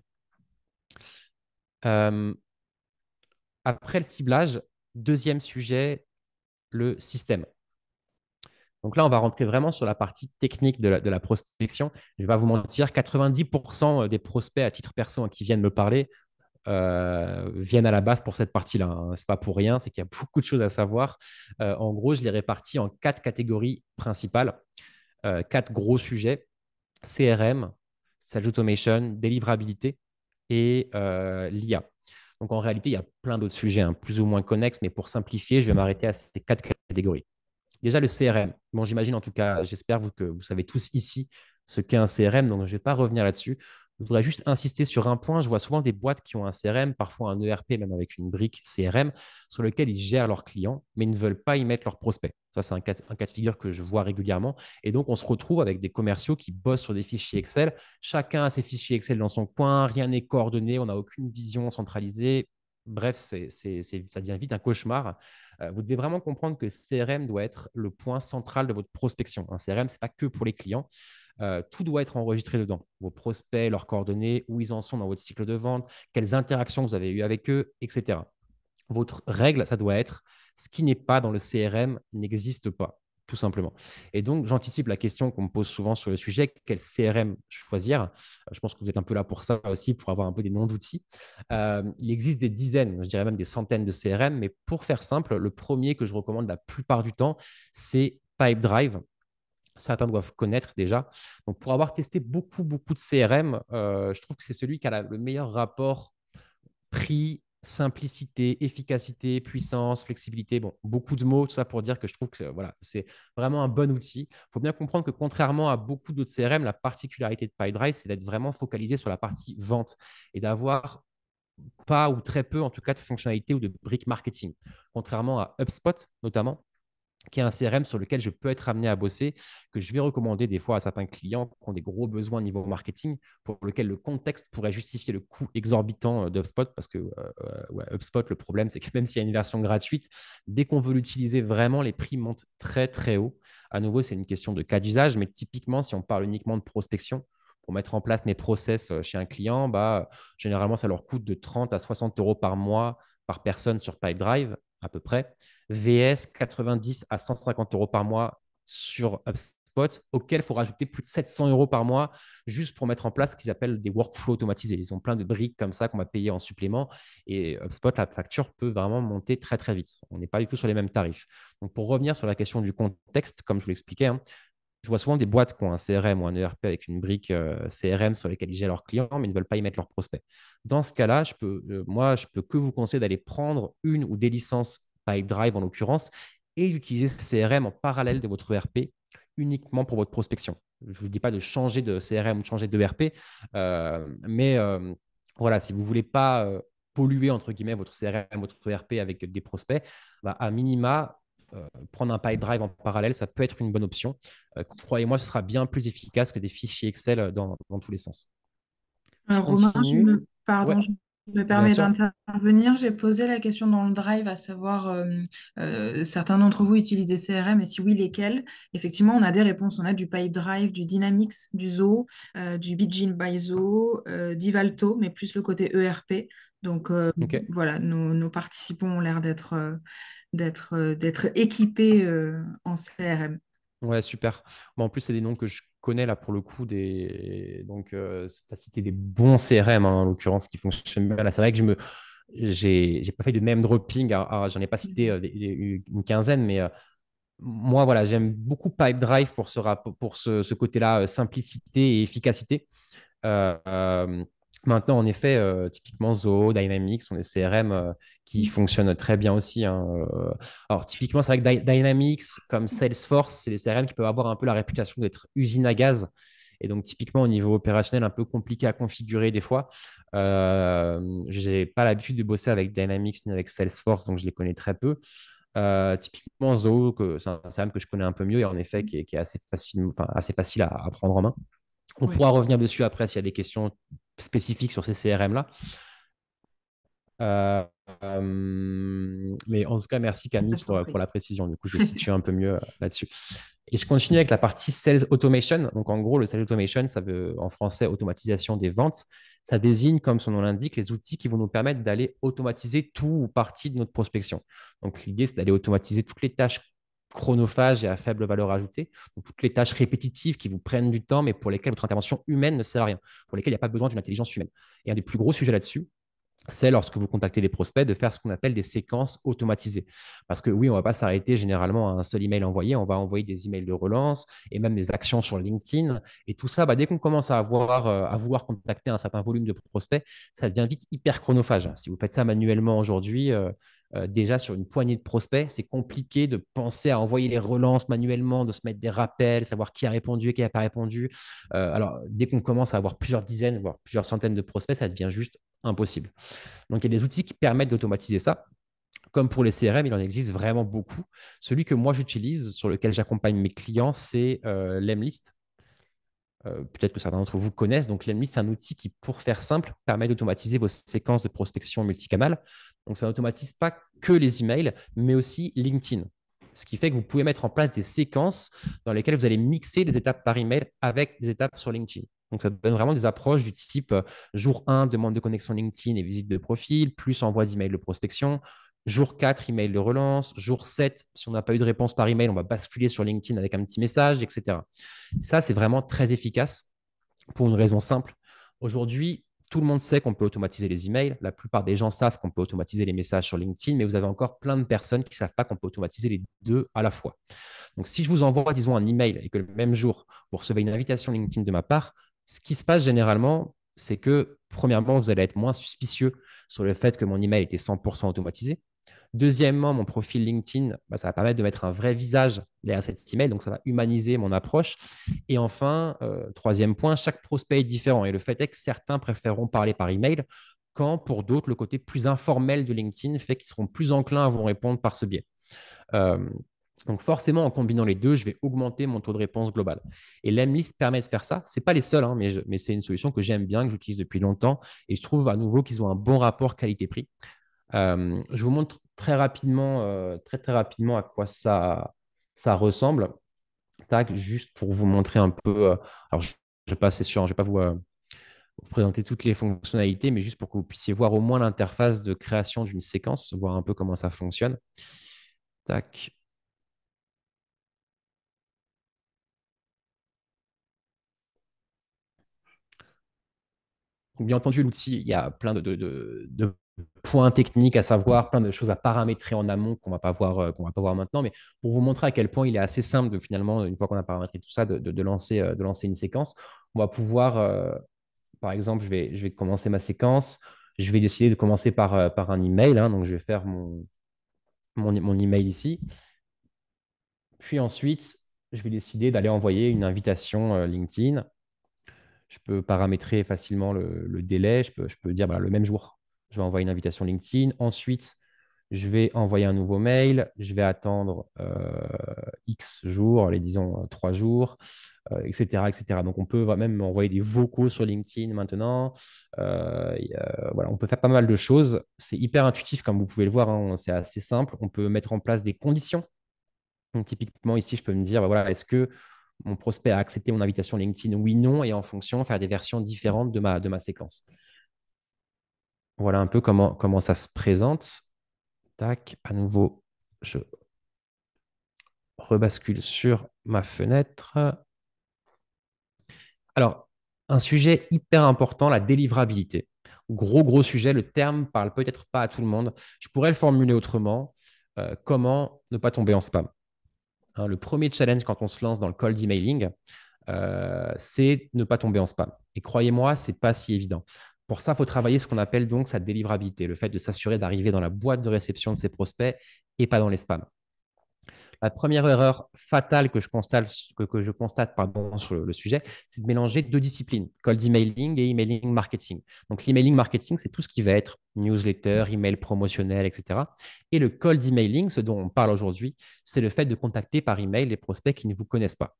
après le ciblage, deuxième sujet, le système. Donc là, on va rentrer vraiment sur la partie technique de la, prospection. Je ne vais pas vous mentir, 90% euh, des prospects à titre perso hein, qui viennent me parler euh, viennent à la base pour cette partie-là. Hein. Ce n'est pas pour rien, c'est qu'il y a beaucoup de choses à savoir. Euh, en gros, je les répartis en quatre catégories principales, quatre gros sujets CRM, Sales Automation, délivrabilité et l'IA. Donc en réalité, il y a plein d'autres sujets, hein, plus ou moins connexes, mais pour simplifier, je vais m'arrêter à ces quatre catégories. Déjà, le CRM. Bon, j'imagine en tout cas, j'espère que vous savez tous ici ce qu'est un CRM, donc je ne vais pas revenir là-dessus. Je voudrais juste insister sur un point. Je vois souvent des boîtes qui ont un CRM, parfois un ERP, même avec une brique CRM, sur lequel ils gèrent leurs clients, mais ils ne veulent pas y mettre leurs prospects. Ça, c'est un cas, un cas de figure que je vois régulièrement. Et donc, on se retrouve avec des commerciaux qui bossent sur des fichiers Excel. Chacun a ses fichiers Excel dans son coin, rien n'est coordonné, on n'a aucune vision centralisée, Bref, ça devient vite un cauchemar. Euh, vous devez vraiment comprendre que CRM doit être le point central de votre prospection. Un hein. CRM, ce n'est pas que pour les clients. Euh, tout doit être enregistré dedans. Vos prospects, leurs coordonnées, où ils en sont dans votre cycle de vente, quelles interactions vous avez eues avec eux, etc. Votre règle, ça doit être ce qui n'est pas dans le CRM n'existe pas tout simplement. Et donc, j'anticipe la question qu'on me pose souvent sur le sujet, quel CRM choisir euh, Je pense que vous êtes un peu là pour ça aussi, pour avoir un peu des noms d'outils. Euh, il existe des dizaines, je dirais même des centaines de CRM, mais pour faire simple, le premier que je recommande la plupart du temps, c'est Pipedrive certains doivent connaître déjà. Donc, pour avoir testé beaucoup, beaucoup de CRM, euh, je trouve que c'est celui qui a le meilleur rapport prix, simplicité, efficacité, puissance, flexibilité. Bon, beaucoup de mots, tout ça pour dire que je trouve que voilà, c'est vraiment un bon outil. Il faut bien comprendre que contrairement à beaucoup d'autres CRM, la particularité de PyDrive, c'est d'être vraiment focalisé sur la partie vente et d'avoir pas ou très peu en tout cas de fonctionnalités ou de briques marketing. Contrairement à HubSpot notamment, qui est un CRM sur lequel je peux être amené à bosser, que je vais recommander des fois à certains clients qui ont des gros besoins au niveau marketing, pour lequel le contexte pourrait justifier le coût exorbitant euh, d'HubSpot, parce que euh, le problème, c'est que même s'il y a une version gratuite, dès qu'on veut l'utiliser vraiment, les prix montent très très haut. À nouveau, c'est une question de cas d'usage, mais typiquement, si on parle uniquement de prospection, pour mettre en place mes process euh, chez un client, bah, généralement, ça leur coûte de 30 à 60 euros par mois par personne sur Pipedrive à peu près. VS, 90 à 150 euros par mois sur HubSpot, auquel il faut rajouter plus de 700 euros par mois juste pour mettre en place ce qu'ils appellent des workflows automatisés. Ils ont plein de briques comme ça qu'on va payer en supplément et HubSpot, la facture peut vraiment monter très très vite. On n'est pas du tout sur les mêmes tarifs. Donc pour revenir sur la question du contexte, comme je vous l'expliquais, hein, je vois souvent des boîtes qui ont un CRM ou un ERP avec une brique euh, CRM sur lesquelles ils gèrent leurs clients, mais ils ne veulent pas y mettre leurs prospects. Dans ce cas-là, je peux, euh, moi, je peux que vous conseiller d'aller prendre une ou des licences Pipedrive en l'occurrence et d'utiliser ce CRM en parallèle de votre ERP uniquement pour votre prospection. Je ne vous dis pas de changer de CRM ou de changer d'ERP, e euh, mais euh, voilà, si vous ne voulez pas polluer entre guillemets votre CRM, ou votre ERP avec des prospects, bah, à minima, euh, prendre un pipe drive en parallèle, ça peut être une bonne option. Euh, croyez-moi, ce sera bien plus efficace que des fichiers Excel euh, dans, tous les sens. Romain, Pardon, je me permets d'intervenir. J'ai posé la question dans le drive, à savoir euh, euh, certains d'entre vous utilisent des CRM et si oui, lesquels. Effectivement, on a des réponses. On a du Pipe Drive, du Dynamics, du Zoo, euh, du Bigin by Zo, d'Ivalto, mais plus le côté ERP. Donc voilà, nos, participants ont l'air d'être d'être équipés en CRM. Ouais, super. Bon, en plus, c'est des noms que je là pour le coup des. Donc, c'est euh, citer cité des bons CRM hein, en l'occurrence qui fonctionnent bien. Là, c'est vrai que je me. J'ai, j'ai pas fait de même dropping, j'en ai pas cité euh, une quinzaine, mais euh, moi, voilà, j'aime beaucoup Pipedrive pour ce, rapport pour ce, côté-là, simplicité et efficacité. Euh, Maintenant, en effet, euh, typiquement Zoho, Dynamics sont des CRM euh, qui fonctionnent très bien aussi. Hein, euh. Alors, typiquement, c'est vrai que Dynamics, comme Salesforce, c'est des CRM qui peuvent avoir un peu la réputation d'être usine à gaz. Et donc, typiquement, au niveau opérationnel, un peu compliqué à configurer des fois. je n'ai pas l'habitude de bosser avec Dynamics ni avec Salesforce, donc je les connais très peu. typiquement, Zoho, c'est un CRM que je connais un peu mieux et en effet, qui est, assez, facile, assez facile à, prendre en main. On pourra revenir dessus après s'il y a des questions spécifique sur ces CRM-là. Euh, euh, mais en tout cas, merci Camille pour, pour, la précision. Du coup, je suis un peu mieux euh, là-dessus. Et je continue avec la partie Sales Automation. Donc, en gros, le Sales Automation, ça veut en français automatisation des ventes. Ça désigne, comme son nom l'indique, les outils qui vont nous permettre d'aller automatiser tout ou partie de notre prospection. Donc, l'idée, c'est d'aller automatiser toutes les tâches chronophage et à faible valeur ajoutée. toutes les tâches répétitives qui vous prennent du temps, mais pour lesquelles votre intervention humaine ne sert à rien, pour lesquelles il n'y a pas besoin d'une intelligence humaine. Et un des plus gros sujets là-dessus, c'est lorsque vous contactez des prospects de faire ce qu'on appelle des séquences automatisées. Parce que oui, on ne va pas s'arrêter généralement à un seul email envoyé, on va envoyer des emails de relance et même des actions sur LinkedIn. Et tout ça, bah, dès qu'on commence à, avoir, euh, à vouloir contacter un certain volume de prospects, ça devient vite hyper chronophage. Si vous faites ça manuellement aujourd'hui, euh, euh, déjà sur une poignée de prospects, c'est compliqué de penser à envoyer les relances manuellement, de se mettre des rappels, savoir qui a répondu et qui n'a pas répondu. Euh, alors, dès qu'on commence à avoir plusieurs dizaines, voire plusieurs centaines de prospects, ça devient juste impossible. Donc, il y a des outils qui permettent d'automatiser ça. Comme pour les CRM, il en existe vraiment beaucoup. Celui que moi j'utilise, sur lequel j'accompagne mes clients, c'est euh, l'Emlist. Euh, peut-être que certains d'entre vous connaissent. Donc, Lemlist, c'est un outil qui, pour faire simple, permet d'automatiser vos séquences de prospection multicanal. Donc, ça n'automatise pas que les emails, mais aussi LinkedIn. Ce qui fait que vous pouvez mettre en place des séquences dans lesquelles vous allez mixer les étapes par email avec des étapes sur LinkedIn. Donc, ça donne vraiment des approches du type euh, jour 1, demande de connexion LinkedIn et visite de profil, plus envoi d'email de prospection, jour 4, email de relance, jour 7, si on n'a pas eu de réponse par email, on va basculer sur LinkedIn avec un petit message, etc. Ça, c'est vraiment très efficace pour une raison simple. Aujourd'hui, tout le monde sait qu'on peut automatiser les emails. La plupart des gens savent qu'on peut automatiser les messages sur LinkedIn, mais vous avez encore plein de personnes qui ne savent pas qu'on peut automatiser les deux à la fois. Donc, si je vous envoie, disons, un email et que le même jour, vous recevez une invitation LinkedIn de ma part, ce qui se passe généralement, c'est que, premièrement, vous allez être moins suspicieux sur le fait que mon email était 100% automatisé. Deuxièmement, mon profil LinkedIn, bah, ça va permettre de mettre un vrai visage derrière cet email, donc ça va humaniser mon approche. Et enfin, euh, troisième point, chaque prospect est différent. Et le fait est que certains préféreront parler par email, quand pour d'autres, le côté plus informel de LinkedIn fait qu'ils seront plus enclins à vous répondre par ce biais. Euh, donc forcément, en combinant les deux, je vais augmenter mon taux de réponse global. Et list permet de faire ça. Ce n'est pas les seuls, hein, mais c'est une solution que j'aime bien, que j'utilise depuis longtemps. Et je trouve à nouveau qu'ils ont un bon rapport qualité-prix. Euh, je vous montre très rapidement, euh, très, très rapidement à quoi ça, ça ressemble. Tac, juste pour vous montrer un peu. Euh, alors, je ne vais pas sûr, je vais pas vous, présenter toutes les fonctionnalités, mais juste pour que vous puissiez voir au moins l'interface de création d'une séquence, voir un peu comment ça fonctionne. Tac. Bien entendu, l'outil, il y a plein de, de points techniques à savoir, plein de choses à paramétrer en amont qu'on ne va pas voir euh, qu'on va pas voir maintenant, mais pour vous montrer à quel point il est assez simple de finalement, une fois qu'on a paramétré tout ça, de, lancer, euh, de lancer une séquence, on va pouvoir, euh, par exemple, je vais, je vais commencer ma séquence, je vais décider de commencer par, par un email, hein, donc je vais faire mon, mon, email ici, puis ensuite, je vais décider d'aller envoyer une invitation LinkedIn. Je peux paramétrer facilement le, délai, je peux, dire le même jour, je vais envoyer une invitation LinkedIn. Ensuite, je vais envoyer un nouveau mail, je vais attendre euh, X jours, les disons euh, trois jours, etc., euh, etc. Donc on peut même envoyer des vocaux sur LinkedIn maintenant. voilà, on peut faire pas mal de choses. C'est hyper intuitif, comme vous pouvez le voir, hein. c'est assez simple. On peut mettre en place des conditions. Donc, typiquement ici, je peux me dire, bah, voilà, est-ce que mon prospect a accepté mon invitation LinkedIn Oui, non, et en fonction, faire des versions différentes de ma, de ma séquence voilà un peu comment, comment ça se présente. Tac, à nouveau, je rebascule sur ma fenêtre. Alors, un sujet hyper important, la délivrabilité. Gros, gros sujet, le terme parle peut-être pas à tout le monde. Je pourrais le formuler autrement. Euh, comment ne pas tomber en spam hein, Le premier challenge quand on se lance dans le cold emailing, euh, c'est ne pas tomber en spam. Et croyez-moi, c'est pas si évident. Pour ça, il faut travailler ce qu'on appelle donc sa délivrabilité, le fait de s'assurer d'arriver dans la boîte de réception de ses prospects et pas dans les spams. La première erreur fatale que je constate, que, je constate pardon, sur le, sujet, c'est de mélanger deux disciplines, cold emailing et emailing marketing. Donc, l'emailing marketing, c'est tout ce qui va être newsletter, email promotionnel, etc. Et le cold emailing, ce dont on parle aujourd'hui, c'est le fait de contacter par email les prospects qui ne vous connaissent pas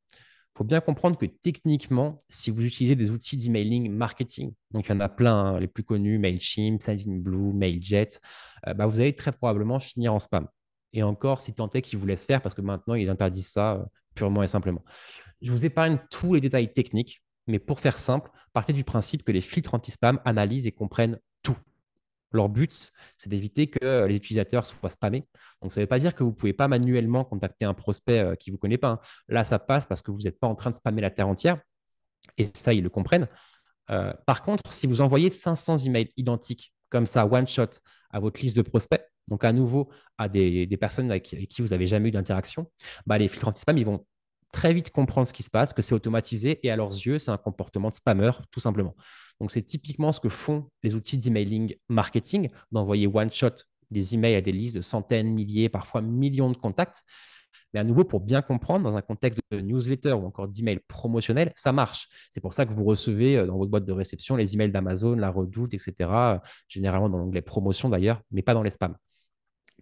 faut bien comprendre que techniquement, si vous utilisez des outils d'emailing marketing, donc il y en a plein, hein, les plus connus, MailChimp, SendinBlue, MailJet, euh, bah, vous allez très probablement finir en spam. Et encore, si tant est qu'ils vous laissent faire, parce que maintenant, ils interdisent ça euh, purement et simplement. Je vous épargne tous les détails techniques, mais pour faire simple, partez du principe que les filtres anti-spam analysent et comprennent leur but, c'est d'éviter que les utilisateurs soient spammés. Donc, ça ne veut pas dire que vous ne pouvez pas manuellement contacter un prospect euh, qui ne vous connaît pas. Hein. Là, ça passe parce que vous n'êtes pas en train de spammer la terre entière. Et ça, ils le comprennent. Euh, par contre, si vous envoyez 500 emails identiques, comme ça, one shot, à votre liste de prospects, donc à nouveau à des, personnes avec, qui vous n'avez jamais eu d'interaction, bah, les filtres anti-spam, ils vont très vite comprendre ce qui se passe, que c'est automatisé et à leurs yeux, c'est un comportement de spammeur tout simplement. Donc, c'est typiquement ce que font les outils d'emailing marketing, d'envoyer one-shot des emails à des listes de centaines, milliers, parfois millions de contacts. Mais à nouveau, pour bien comprendre, dans un contexte de newsletter ou encore d'email promotionnel, ça marche. C'est pour ça que vous recevez euh, dans votre boîte de réception les emails d'Amazon, la Redoute, etc. Euh, généralement dans l'onglet promotion d'ailleurs, mais pas dans les spams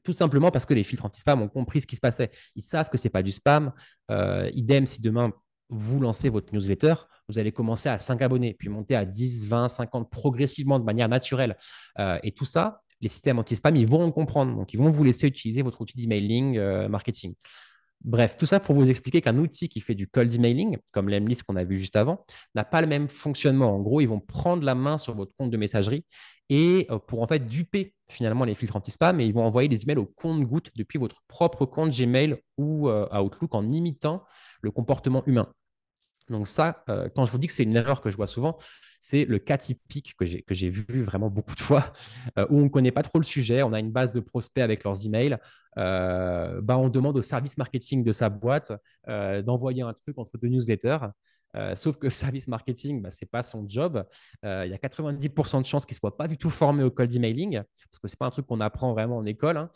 tout simplement parce que les filtres anti-spam ont compris ce qui se passait. Ils savent que ce n'est pas du spam. Euh, idem, si demain vous lancez votre newsletter, vous allez commencer à 5 abonnés, puis monter à 10, 20, 50 progressivement de manière naturelle. Euh, et tout ça, les systèmes anti-spam, ils vont comprendre. Donc, ils vont vous laisser utiliser votre outil d'emailing euh, marketing. Bref, tout ça pour vous expliquer qu'un outil qui fait du cold emailing, comme l'Emlist qu'on a vu juste avant, n'a pas le même fonctionnement. En gros, ils vont prendre la main sur votre compte de messagerie et euh, pour en fait duper finalement les filtres anti-spam mais ils vont envoyer des emails au compte-goutte depuis votre propre compte Gmail ou euh, Outlook en imitant le comportement humain. Donc ça, euh, quand je vous dis que c'est une erreur que je vois souvent, c'est le cas typique que j'ai vu vraiment beaucoup de fois, euh, où on ne connaît pas trop le sujet, on a une base de prospects avec leurs emails, bah on demande au service marketing de sa boîte d'envoyer un truc entre deux newsletters, euh, sauf que service marketing, bah, ce n'est pas son job. Euh, il y a 90% de chances qu'il ne soit pas du tout formé au cold emailing, parce que ce n'est pas un truc qu'on apprend vraiment en école. Hein.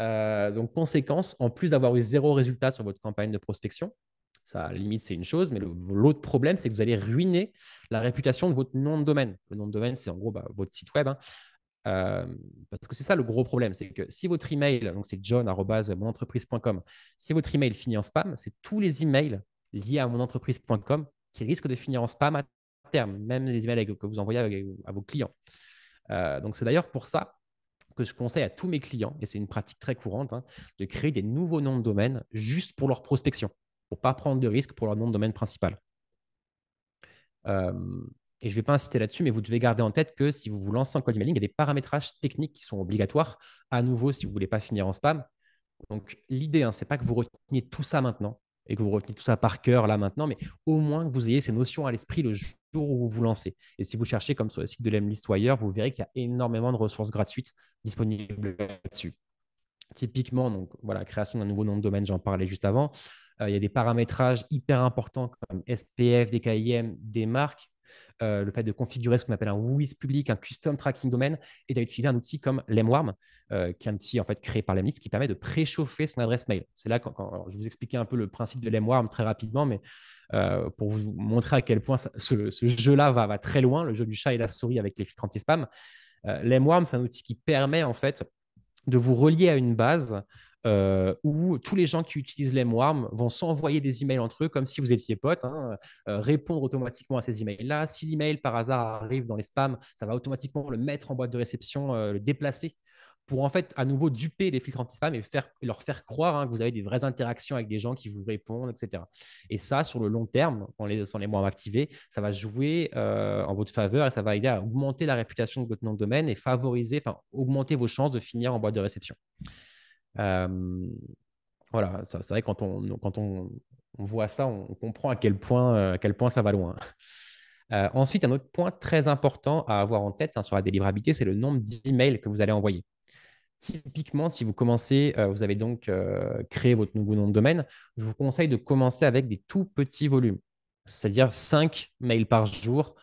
Euh, donc, conséquence, en plus d'avoir eu zéro résultat sur votre campagne de prospection, ça, limite, c'est une chose, mais l'autre problème, c'est que vous allez ruiner la réputation de votre nom de domaine. Le nom de domaine, c'est en gros bah, votre site web. Hein. parce que c'est ça le gros problème, c'est que si votre email, donc c'est john.monentreprise.com, si votre email finit en spam, c'est tous les emails liés à monentreprise.com qui risquent de finir en spam à terme, même les emails que vous envoyez à vos clients. Euh, donc, c'est d'ailleurs pour ça que je conseille à tous mes clients, et c'est une pratique très courante, hein, de créer des nouveaux noms de domaine juste pour leur prospection, pour ne pas prendre de risque pour leur nom de domaine principal. et je ne vais pas insister là-dessus, mais vous devez garder en tête que si vous vous lancez en cold emailing, il y a des paramétrages techniques qui sont obligatoires, à nouveau si vous ne voulez pas finir en spam. Donc l'idée, hein, ce n'est pas que vous reteniez tout ça maintenant, et que vous retenez tout ça par cœur là maintenant, mais au moins que vous ayez ces notions à l'esprit le jour où vous vous lancez. Et si vous cherchez comme sur le site de l'Emlist vous verrez qu'il y a énormément de ressources gratuites disponibles là-dessus. Typiquement, donc voilà, création d'un nouveau nom de domaine, j'en parlais juste avant. Euh, il y a des paramétrages hyper importants comme SPF, DKIM, des marques. Euh, le fait de configurer ce qu'on appelle un WIS public, un custom tracking domain, et d'utiliser un outil comme Lemwarm, euh, qui est un outil en fait créé par Lemlist qui permet de préchauffer son adresse mail. C'est là quand, je vais vous expliquer un peu le principe de Lemwarm très rapidement, mais euh, pour vous montrer à quel point ce, jeu-là va, va, très loin, le jeu du chat et la souris avec les filtres anti-spam. Lemwarm, c'est un outil qui permet en fait de vous relier à une base euh, où tous les gens qui utilisent les l'EMWARM vont s'envoyer des emails entre eux comme si vous étiez potes, hein, euh, répondre automatiquement à ces emails-là. Si l'email par hasard arrive dans les spams, ça va automatiquement le mettre en boîte de réception, euh, le déplacer pour en fait à nouveau duper les filtres anti-spam et leur faire croire hein, que vous avez des vraies interactions avec des gens qui vous répondent, etc. Et ça, sur le long terme, en les, sans les activés, ça va jouer en votre faveur et ça va aider à augmenter la réputation de votre nom de domaine et favoriser, enfin augmenter vos chances de finir en boîte de réception. Euh, voilà, c'est vrai, quand on, quand on, voit ça, on, comprend à quel point, euh, à quel point ça va loin. Euh, ensuite, un autre point très important à avoir en tête hein, sur la délivrabilité, c'est le nombre d'emails que vous allez envoyer. Typiquement, si vous commencez, vous avez donc créé votre nouveau nom de domaine, je vous conseille de commencer avec des tout petits volumes, c'est-à-dire 5 mails par jour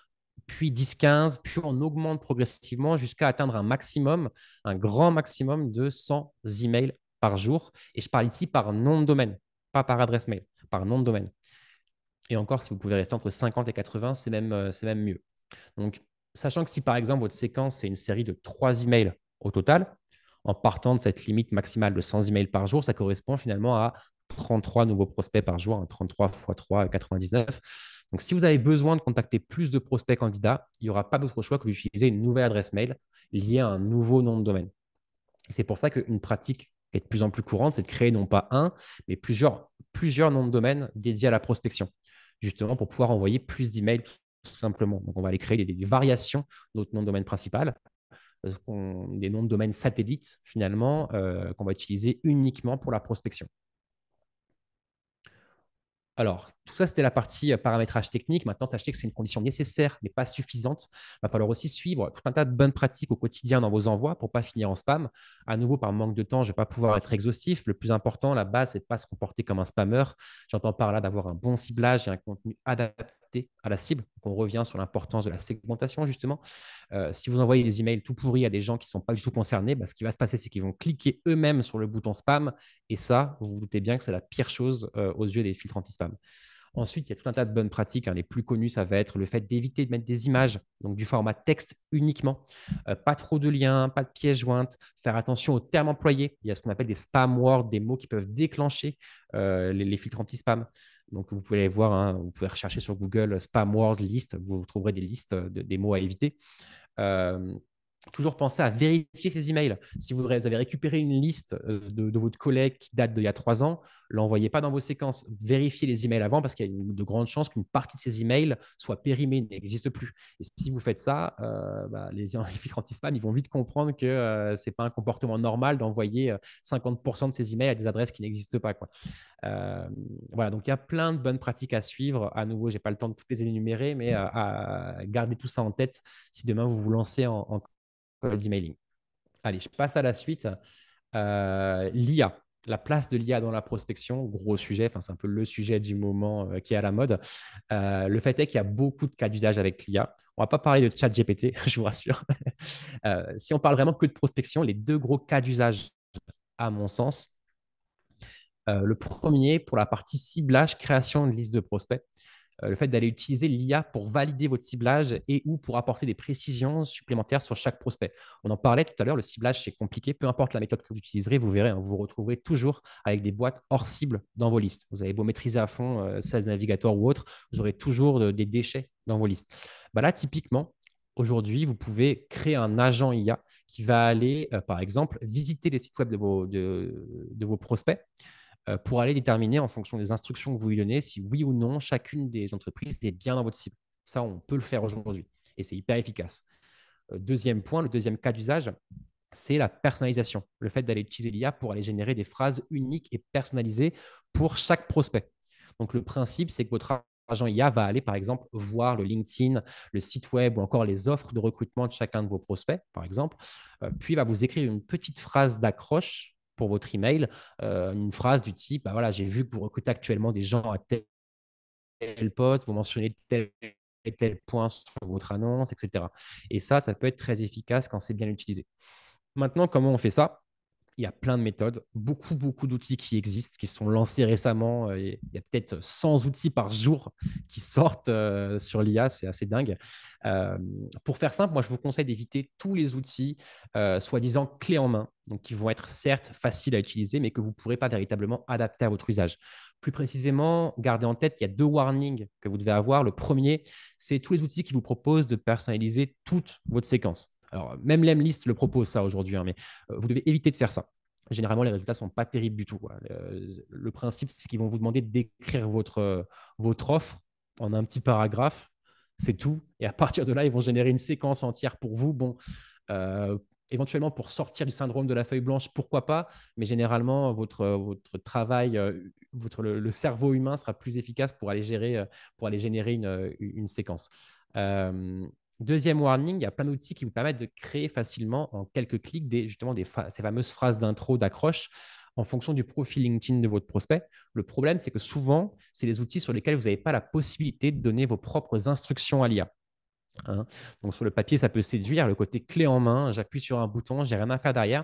puis 10-15, puis on augmente progressivement jusqu'à atteindre un maximum, un grand maximum de 100 emails par jour. Et je parle ici par nom de domaine, pas par adresse mail, par nom de domaine. Et encore, si vous pouvez rester entre 50 et 80, c'est même, euh, c'est même mieux. Donc, sachant que si par exemple votre séquence, c'est une série de 3 emails au total, en partant de cette limite maximale de 100 emails par jour, ça correspond finalement à 33 nouveaux prospects par jour, 33 x 3, 99. Donc, si vous avez besoin de contacter plus de prospects candidats, il n'y aura pas d'autre choix que d'utiliser une nouvelle adresse mail liée à un nouveau nom de domaine. C'est pour ça qu'une pratique qui est de plus en plus courante, c'est de créer non pas un, mais plusieurs, plusieurs noms de domaine dédiés à la prospection, justement pour pouvoir envoyer plus d'emails tout simplement. Donc, on va aller créer des, variations de notre nom de domaine principal, euh, des noms de domaine satellites finalement, euh, qu'on va utiliser uniquement pour la prospection. Alors, tout ça, c'était la partie euh, paramétrage technique. Maintenant, sachez que c'est une condition nécessaire, mais pas suffisante. Il va falloir aussi suivre tout un tas de bonnes pratiques au quotidien dans vos envois pour ne pas finir en spam. À nouveau, par manque de temps, je ne vais pas pouvoir être exhaustif. Le plus important, la base, c'est de ne pas se comporter comme un spammeur. J'entends par là d'avoir un bon ciblage et un contenu adapté à la cible. qu'on on revient sur l'importance de la segmentation, justement. Euh, si vous envoyez des emails tout pourris à des gens qui ne sont pas du tout concernés, bah, ce qui va se passer, c'est qu'ils vont cliquer eux-mêmes sur le bouton spam. Et ça, vous vous doutez bien que c'est la pire chose euh, aux yeux des filtres anti-spam. Ensuite, il y a tout un tas de bonnes pratiques. Hein. Les plus connues, ça va être le fait d'éviter de mettre des images, donc du format texte uniquement. Euh, pas trop de liens, pas de pièces jointes. Faire attention aux termes employés. Il y a ce qu'on appelle des spam words, des mots qui peuvent déclencher euh, les, filtres anti-spam. Donc, vous pouvez aller voir, hein, vous pouvez rechercher sur Google euh, spam word list, vous trouverez des listes des mots à éviter toujours penser à vérifier ses emails. Si vous avez récupéré une liste euh, de, votre collègue qui date d'il y a trois ans, l'envoyez pas dans vos séquences. Vérifiez les emails avant parce qu'il y a de grandes chances qu'une partie de ces emails soit périmée, n'existe plus. Et si vous faites ça, euh, bah, les, les anti-spam, ils vont vite comprendre que euh, ce n'est pas un comportement normal d'envoyer 50% de ces emails à des adresses qui n'existent pas. voilà, donc il y a plein de bonnes pratiques à suivre. À nouveau, je n'ai pas le temps de toutes les énumérer, mais à, garder tout ça en tête si demain vous vous lancez en, en cold euh, Allez, je passe à la suite. Euh, L'IA, la place de l'IA dans la prospection, gros sujet, enfin, c'est un peu le sujet du moment euh, qui est à la mode. le fait est qu'il y a beaucoup de cas d'usage avec l'IA. On ne va pas parler de chat GPT, je vous rassure. si on parle vraiment que de prospection, les deux gros cas d'usage, à mon sens, le premier pour la partie ciblage, création de liste de prospects. Euh, le fait d'aller utiliser l'IA pour valider votre ciblage et ou pour apporter des précisions supplémentaires sur chaque prospect. On en parlait tout à l'heure, le ciblage, c'est compliqué. Peu importe la méthode que vous utiliserez, vous verrez, hein, vous vous retrouverez toujours avec des boîtes hors cible dans vos listes. Vous avez beau maîtriser à fond ces euh, navigateurs Navigator ou autre, vous aurez toujours euh, des déchets dans vos listes. Bah là, typiquement, aujourd'hui, vous pouvez créer un agent IA qui va aller, par exemple, visiter les sites web de de vos prospects, euh, pour aller déterminer en fonction des instructions que vous lui donnez si oui ou non chacune des entreprises est bien dans votre cible. Ça, on peut le faire aujourd'hui et c'est hyper efficace. Euh, deuxième point, le deuxième cas d'usage, c'est la personnalisation. Le fait d'aller utiliser l'IA pour aller générer des phrases uniques et personnalisées pour chaque prospect. Donc le principe, c'est que votre agent IA va aller, par exemple, voir le LinkedIn, le site web ou encore les offres de recrutement de chacun de vos prospects, par exemple, euh, puis va vous écrire une petite phrase d'accroche pour votre email euh, une phrase du type bah voilà, j'ai vu que vous recrutez actuellement des gens à tel, poste, vous mentionnez tel et tel point sur votre annonce, etc. Et ça, ça peut être très efficace quand c'est bien utilisé. Maintenant, comment on fait ça il y a plein de méthodes, beaucoup, beaucoup d'outils qui existent, qui sont lancés récemment. Euh, il y a peut-être 100 outils par jour qui sortent euh, sur l'IA, c'est assez dingue. Euh, pour faire simple, moi, je vous conseille d'éviter tous les outils soi-disant clés en main, donc qui vont être certes faciles à utiliser, mais que vous ne pourrez pas véritablement adapter à votre usage. Plus précisément, gardez en tête qu'il y a deux warnings que vous devez avoir. Le premier, c'est tous les outils qui vous proposent de personnaliser toute votre séquence. Alors, même l'Emlist le propose ça aujourd'hui, hein, mais euh, vous devez éviter de faire ça généralement, les résultats ne sont pas terribles du tout. Hein. Le, principe, c'est qu'ils vont vous demander d'écrire votre, euh, votre offre en un petit paragraphe. C'est tout. Et à partir de là, ils vont générer une séquence entière pour vous. Bon, euh, éventuellement, pour sortir du syndrome de la feuille blanche, pourquoi pas. Mais généralement, votre, votre travail, votre, le, cerveau humain sera plus efficace pour aller, gérer, pour aller générer une, une séquence. Euh, Deuxième warning, il y a plein d'outils qui vous permettent de créer facilement en quelques clics des, justement des, ces fameuses phrases d'intro, d'accroche en fonction du profil LinkedIn de votre prospect. Le problème, c'est que souvent, c'est les outils sur lesquels vous n'avez pas la possibilité de donner vos propres instructions à l'IA. Hein. Donc sur le papier, ça peut séduire le côté clé en main. J'appuie sur un bouton, j'ai rien à faire derrière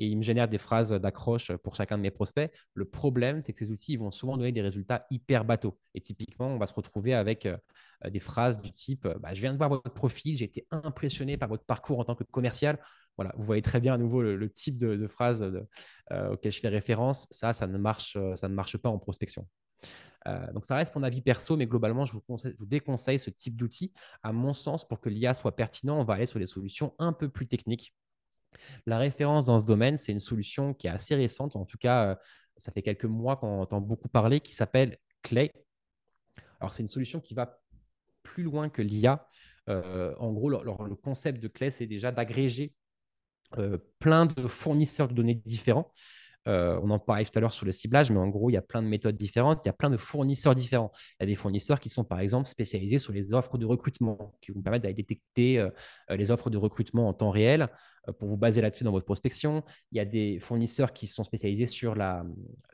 et il me génère des phrases d'accroche pour chacun de mes prospects. Le problème, c'est que ces outils vont souvent donner des résultats hyper bateaux. Et typiquement, on va se retrouver avec euh, euh, des phrases du type euh, bah, Je viens de voir votre profil, j'ai été impressionné par votre parcours en tant que commercial. Voilà, vous voyez très bien à nouveau le, type de, phrase auquel je fais référence. Ça, ça ne, marche, ça ne marche pas en prospection. Euh, donc ça reste mon avis perso, mais globalement, je vous, déconseille ce type d'outil. À mon sens, pour que l'IA soit pertinent, on va aller sur des solutions un peu plus techniques. La référence dans ce domaine, c'est une solution qui est assez récente, en tout cas, euh, ça fait quelques mois qu'on entend beaucoup parler, qui s'appelle Clay. Alors c'est une solution qui va plus loin que l'IA. Euh, en gros, le, concept de Clay, c'est déjà d'agréger plein de fournisseurs de données différents euh, on en parlait tout à l'heure sur le ciblage, mais en gros, il y a plein de méthodes différentes, il y a plein de fournisseurs différents. Il y a des fournisseurs qui sont, par exemple, spécialisés sur les offres de recrutement, qui vous permettent d'aller détecter euh, euh, les offres de recrutement en temps réel euh, pour vous baser là-dessus dans votre prospection. Il y a des fournisseurs qui sont spécialisés sur la,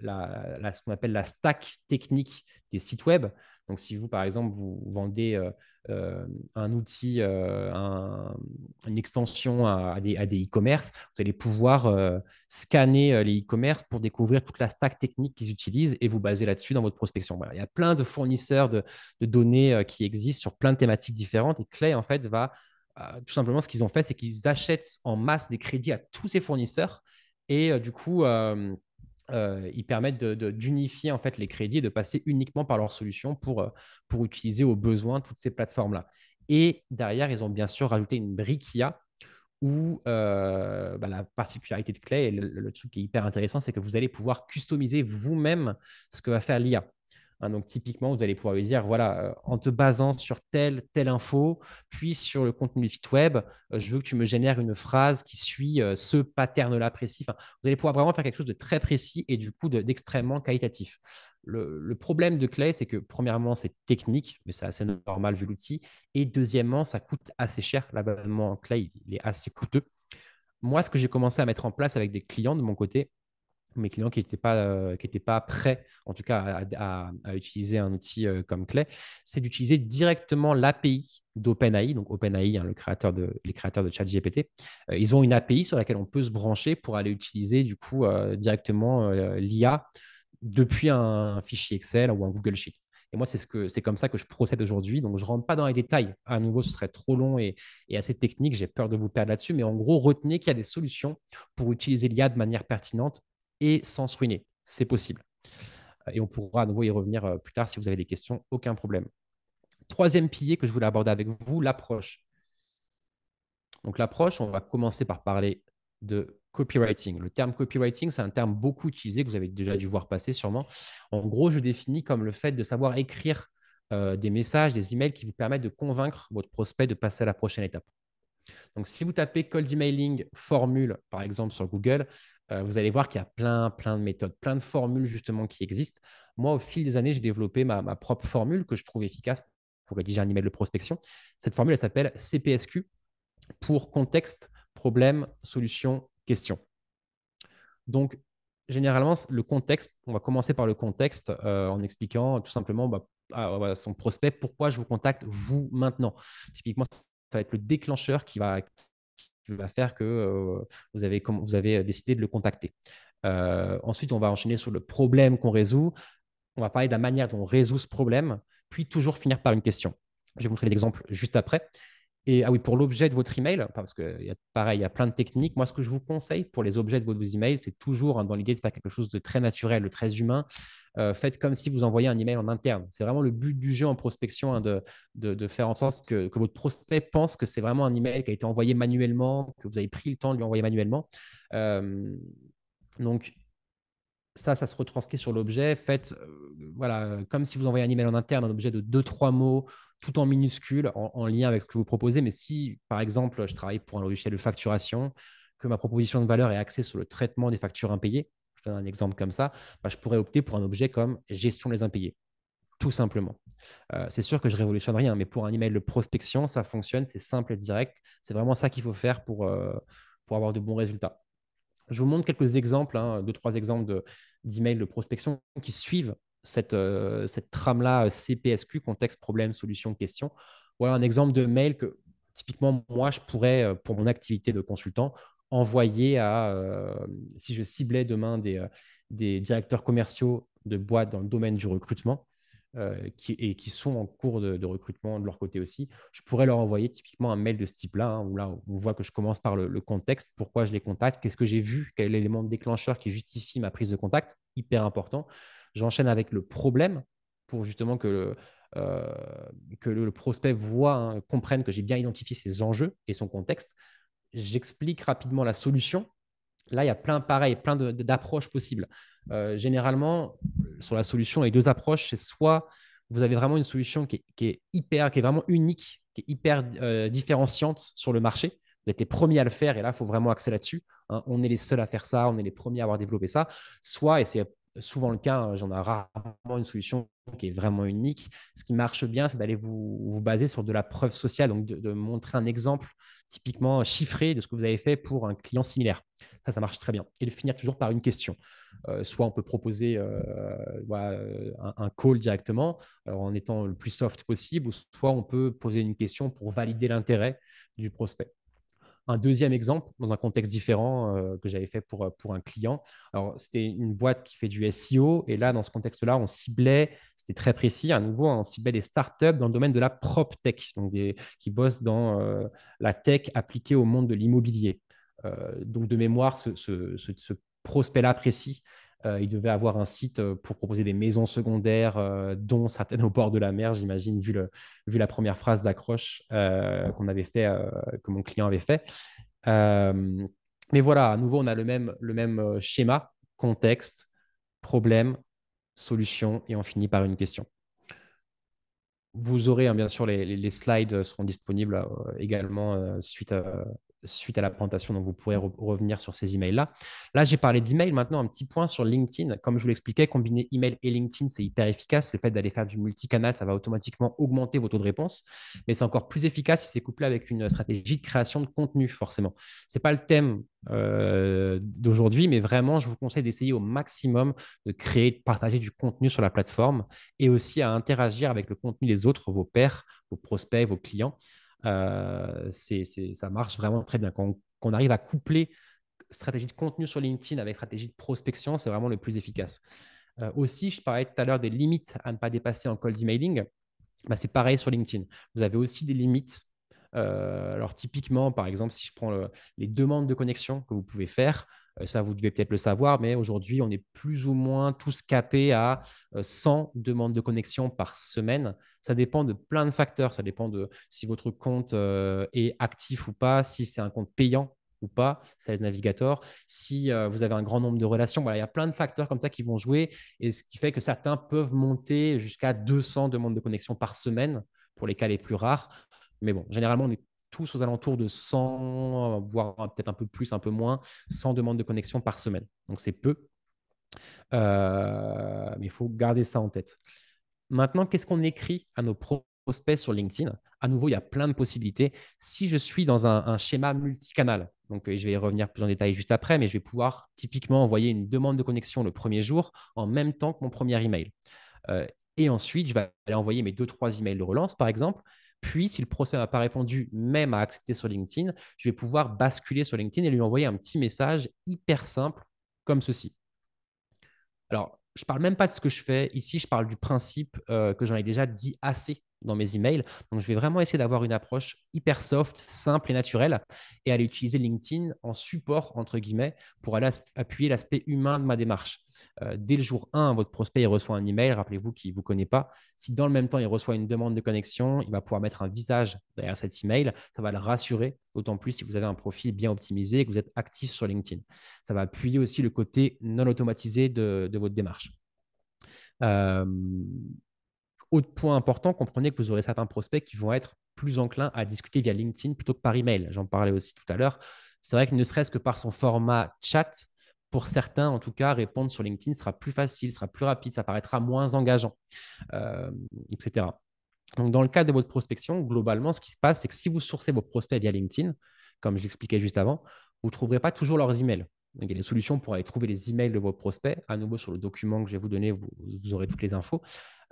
ce qu'on appelle la stack technique des sites web. Donc, si vous, par exemple, vous vendez euh, euh, un outil, une extension à, des e-commerce, vous allez pouvoir scanner les e-commerce pour découvrir toute la stack technique qu'ils utilisent et vous baser là-dessus dans votre prospection. Voilà. Il y a plein de fournisseurs de, de données qui existent sur plein de thématiques différentes et Clay, en fait, va tout simplement, ce qu'ils ont fait, c'est qu'ils achètent en masse des crédits à tous ces fournisseurs et euh, du coup, euh, euh, ils permettent d'unifier en fait les crédits et de passer uniquement par leur solution pour, pour utiliser au besoin toutes ces plateformes-là. Et derrière, ils ont bien sûr rajouté une brique IA où bah, la particularité de Clay, le truc qui est hyper intéressant, c'est que vous allez pouvoir customiser vous-même ce que va faire l'IA. Hein, donc typiquement, vous allez pouvoir lui dire, voilà, euh, en te basant sur telle, telle info, puis sur le contenu du site web, euh, je veux que tu me génères une phrase qui suit euh, ce pattern-là précis. vous allez pouvoir vraiment faire quelque chose de très précis et du coup d'extrêmement qualitatif. Le, problème de Clay, c'est que premièrement, c'est technique, mais c'est assez normal vu l'outil. Et deuxièmement, ça coûte assez cher. L'abonnement Clay, il est assez coûteux. Moi, ce que j'ai commencé à mettre en place avec des clients de mon côté, mes clients qui n'étaient pas, euh, pas prêts, en tout cas, à, utiliser un outil euh, comme Clay, c'est d'utiliser directement l'API d'OpenAI, donc OpenAI, hein, le créateur de, les créateurs de ChatGPT. Euh, ils ont une API sur laquelle on peut se brancher pour aller utiliser du coup directement l'IA depuis un, fichier Excel ou un Google Sheet. Et moi, c'est ce comme ça que je procède aujourd'hui. Donc, je ne rentre pas dans les détails. À nouveau, ce serait trop long et, et assez technique. J'ai peur de vous perdre là-dessus. Mais en gros, retenez qu'il y a des solutions pour utiliser l'IA de manière pertinente et sans se ruiner. C'est possible. Et on pourra à nouveau y revenir euh, plus tard si vous avez des questions, aucun problème. Troisième pilier que je voulais aborder avec vous, l'approche. Donc l'approche, on va commencer par parler de copywriting. Le terme copywriting, c'est un terme beaucoup utilisé que vous avez déjà dû voir passer sûrement. En gros, je définis comme le fait de savoir écrire euh, des messages, des emails qui vous permettent de convaincre votre prospect de passer à la prochaine étape. Donc, si vous tapez cold emailing formule, par exemple, sur Google, euh, vous allez voir qu'il y a plein, plein de méthodes, plein de formules justement qui existent. Moi, au fil des années, j'ai développé ma, propre formule que je trouve efficace pour rédiger un email de prospection. Cette formule, elle s'appelle CPSQ pour contexte, problème, solution, question. Donc, généralement, le contexte, on va commencer par le contexte euh, en expliquant tout simplement bah, à son prospect pourquoi je vous contacte vous maintenant. Typiquement, ça va être le déclencheur qui va, qui va faire que euh, vous, avez, vous avez euh, décidé de le contacter. Euh, ensuite, on va enchaîner sur le problème qu'on résout. On va parler de la manière dont on résout ce problème, puis toujours finir par une question. Je vais vous montrer l'exemple juste après. Et ah oui, pour l'objet de votre email, parce que pareil, il y a plein de techniques. Moi, ce que je vous conseille pour les objets de vos emails, c'est toujours hein, dans l'idée de faire quelque chose de très naturel, de très humain. Euh, faites comme si vous envoyiez un email en interne. C'est vraiment le but du jeu en prospection hein, de, de, faire en sorte que, votre prospect pense que c'est vraiment un email qui a été envoyé manuellement, que vous avez pris le temps de lui envoyer manuellement. Euh, donc, ça, ça se retranscrit sur l'objet. Faites euh, voilà, comme si vous envoyez un email en interne, un objet de deux trois mots, tout en minuscules en, lien avec ce que vous proposez. Mais si, par exemple, je travaille pour un logiciel de facturation, que ma proposition de valeur est axée sur le traitement des factures impayées, un exemple comme ça, bah, je pourrais opter pour un objet comme gestion des impayés, tout simplement. Euh, c'est sûr que je ne révolutionne rien, mais pour un email de prospection, ça fonctionne, c'est simple et direct. C'est vraiment ça qu'il faut faire pour, euh, pour avoir de bons résultats. Je vous montre quelques exemples, hein, deux, trois exemples d'emails de, prospection qui suivent cette, euh, cette trame-là CPSQ, contexte, problème, solution, question. Voilà un exemple de mail que typiquement, moi, je pourrais, pour mon activité de consultant, envoyer à, euh, si je ciblais demain des, euh, des, directeurs commerciaux de boîtes dans le domaine du recrutement, euh, qui, et qui sont en cours de, recrutement de leur côté aussi, je pourrais leur envoyer typiquement un mail de ce type-là, hein, où là, on voit que je commence par le, contexte, pourquoi je les contacte, qu'est-ce que j'ai vu, quel est l'élément déclencheur qui justifie ma prise de contact, hyper important. J'enchaîne avec le problème pour justement que le, que le, prospect voit, hein, comprenne que j'ai bien identifié ses enjeux et son contexte j'explique rapidement la solution. Là, il y a plein, pareil, plein d'approches possibles. Euh, généralement, sur la solution, les deux approches, c'est soit vous avez vraiment une solution qui est, hyper, qui est vraiment unique, qui est hyper euh, différenciante sur le marché. Vous êtes les premiers à le faire et là, il faut vraiment axer là-dessus. Hein. On est les seuls à faire ça, on est les premiers à avoir développé ça. Soit, et c'est souvent le cas. Hein, j'en ai rarement une solution qui est vraiment unique. Ce qui marche bien, c'est d'aller vous, baser sur de la preuve sociale, donc de, montrer un exemple typiquement chiffré de ce que vous avez fait pour un client similaire. Ça, ça marche très bien. Et de finir toujours par une question. Euh, soit on peut proposer euh, euh, un, call directement en étant le plus soft possible, ou soit on peut poser une question pour valider l'intérêt du prospect. Un deuxième exemple, dans un contexte différent euh, que j'avais fait pour, euh, pour un client. Alors, c'était une boîte qui fait du SEO. Et là, dans ce contexte-là, on ciblait, c'était très précis à nouveau, hein, on ciblait des startups dans le domaine de la prop tech, donc qui bossent dans euh, la tech appliquée au monde de l'immobilier. donc, de mémoire, ce prospect-là précis euh, il devait avoir un site euh, pour proposer des maisons secondaires, euh, dont certaines au bord de la mer, j'imagine, vu, vu, la première phrase d'accroche qu'on avait fait, que mon client avait fait. mais voilà, à nouveau, on a le même, le même schéma, contexte, problème, solution, et on finit par une question. Vous aurez, hein, bien sûr, les, slides seront disponibles également suite à, suite à la présentation, donc vous pourrez revenir sur ces emails-là. Là, j'ai parlé d'email. Maintenant, un petit point sur LinkedIn. Comme je vous l'expliquais, combiner email et LinkedIn, c'est hyper efficace. Le fait d'aller faire du multicanal, ça va automatiquement augmenter vos taux de réponse. Mais c'est encore plus efficace si c'est couplé avec une stratégie de création de contenu, forcément. Ce n'est pas le thème euh, d'aujourd'hui, mais vraiment, je vous conseille d'essayer au maximum de créer, de partager du contenu sur la plateforme et aussi à interagir avec le contenu des autres, vos pairs, vos prospects, vos clients euh, ça marche vraiment très bien. Quand on, qu'on arrive à coupler stratégie de contenu sur LinkedIn avec stratégie de prospection, c'est vraiment le plus efficace. Euh, aussi, je parlais tout à l'heure des limites à ne pas dépasser en cold emailing. Bah, c'est pareil sur LinkedIn. Vous avez aussi des limites. Euh, alors typiquement, par exemple, si je prends les demandes de connexion que vous pouvez faire, euh, ça, vous devez peut-être le savoir, mais aujourd'hui, on est plus ou moins tous capés à 100 euh, demandes de connexion par semaine. Ça dépend de plein de facteurs. Ça dépend de si votre compte euh, est actif ou pas, si c'est un compte payant ou pas, Sales Navigator, si vous avez un grand nombre de relations. Voilà, il y a plein de facteurs comme ça qui vont jouer et ce qui fait que certains peuvent monter jusqu'à 200 demandes de connexion par semaine pour les cas les plus rares. Mais bon, généralement, on est tous aux alentours de 100, voire peut-être un peu plus, un peu moins, 100 demandes de connexion par semaine. Donc c'est peu, euh, mais il faut garder ça en tête. Maintenant, qu'est-ce qu'on écrit à nos prospects sur LinkedIn À nouveau, il y a plein de possibilités. Si je suis dans un, schéma multicanal, donc euh, je vais y revenir plus en détail juste après, mais je vais pouvoir typiquement envoyer une demande de connexion le premier jour en même temps que mon premier email. Euh, et ensuite, je vais aller envoyer mes deux, trois emails de relance, par exemple. Puis, si le prospect n'a pas répondu, même à accepter sur LinkedIn, je vais pouvoir basculer sur LinkedIn et lui envoyer un petit message hyper simple comme ceci. Alors, je ne parle même pas de ce que je fais ici, je parle du principe euh, que j'en ai déjà dit assez dans mes emails. Donc, je vais vraiment essayer d'avoir une approche hyper soft, simple et naturelle et aller utiliser LinkedIn en support, entre guillemets, pour aller appuyer l'aspect humain de ma démarche. Euh, dès le jour 1, votre prospect il reçoit un email, rappelez-vous qu'il ne vous connaît pas. Si dans le même temps, il reçoit une demande de connexion, il va pouvoir mettre un visage derrière cet email. Ça va le rassurer, d'autant plus si vous avez un profil bien optimisé et que vous êtes actif sur LinkedIn. Ça va appuyer aussi le côté non automatisé de, votre démarche. Euh, autre point important, comprenez que vous aurez certains prospects qui vont être plus enclins à discuter via LinkedIn plutôt que par email. J'en parlais aussi tout à l'heure. C'est vrai que ne serait-ce que par son format chat, pour certains, en tout cas, répondre sur LinkedIn sera plus facile, sera plus rapide, ça paraîtra moins engageant, euh, etc. Donc, dans le cas de votre prospection, globalement, ce qui se passe, c'est que si vous sourcez vos prospects via LinkedIn, comme je l'expliquais juste avant, vous ne trouverez pas toujours leurs emails. Donc, il y a des solutions pour aller trouver les emails de vos prospects. À nouveau, sur le document que je vais vous donner, vous, aurez toutes les infos.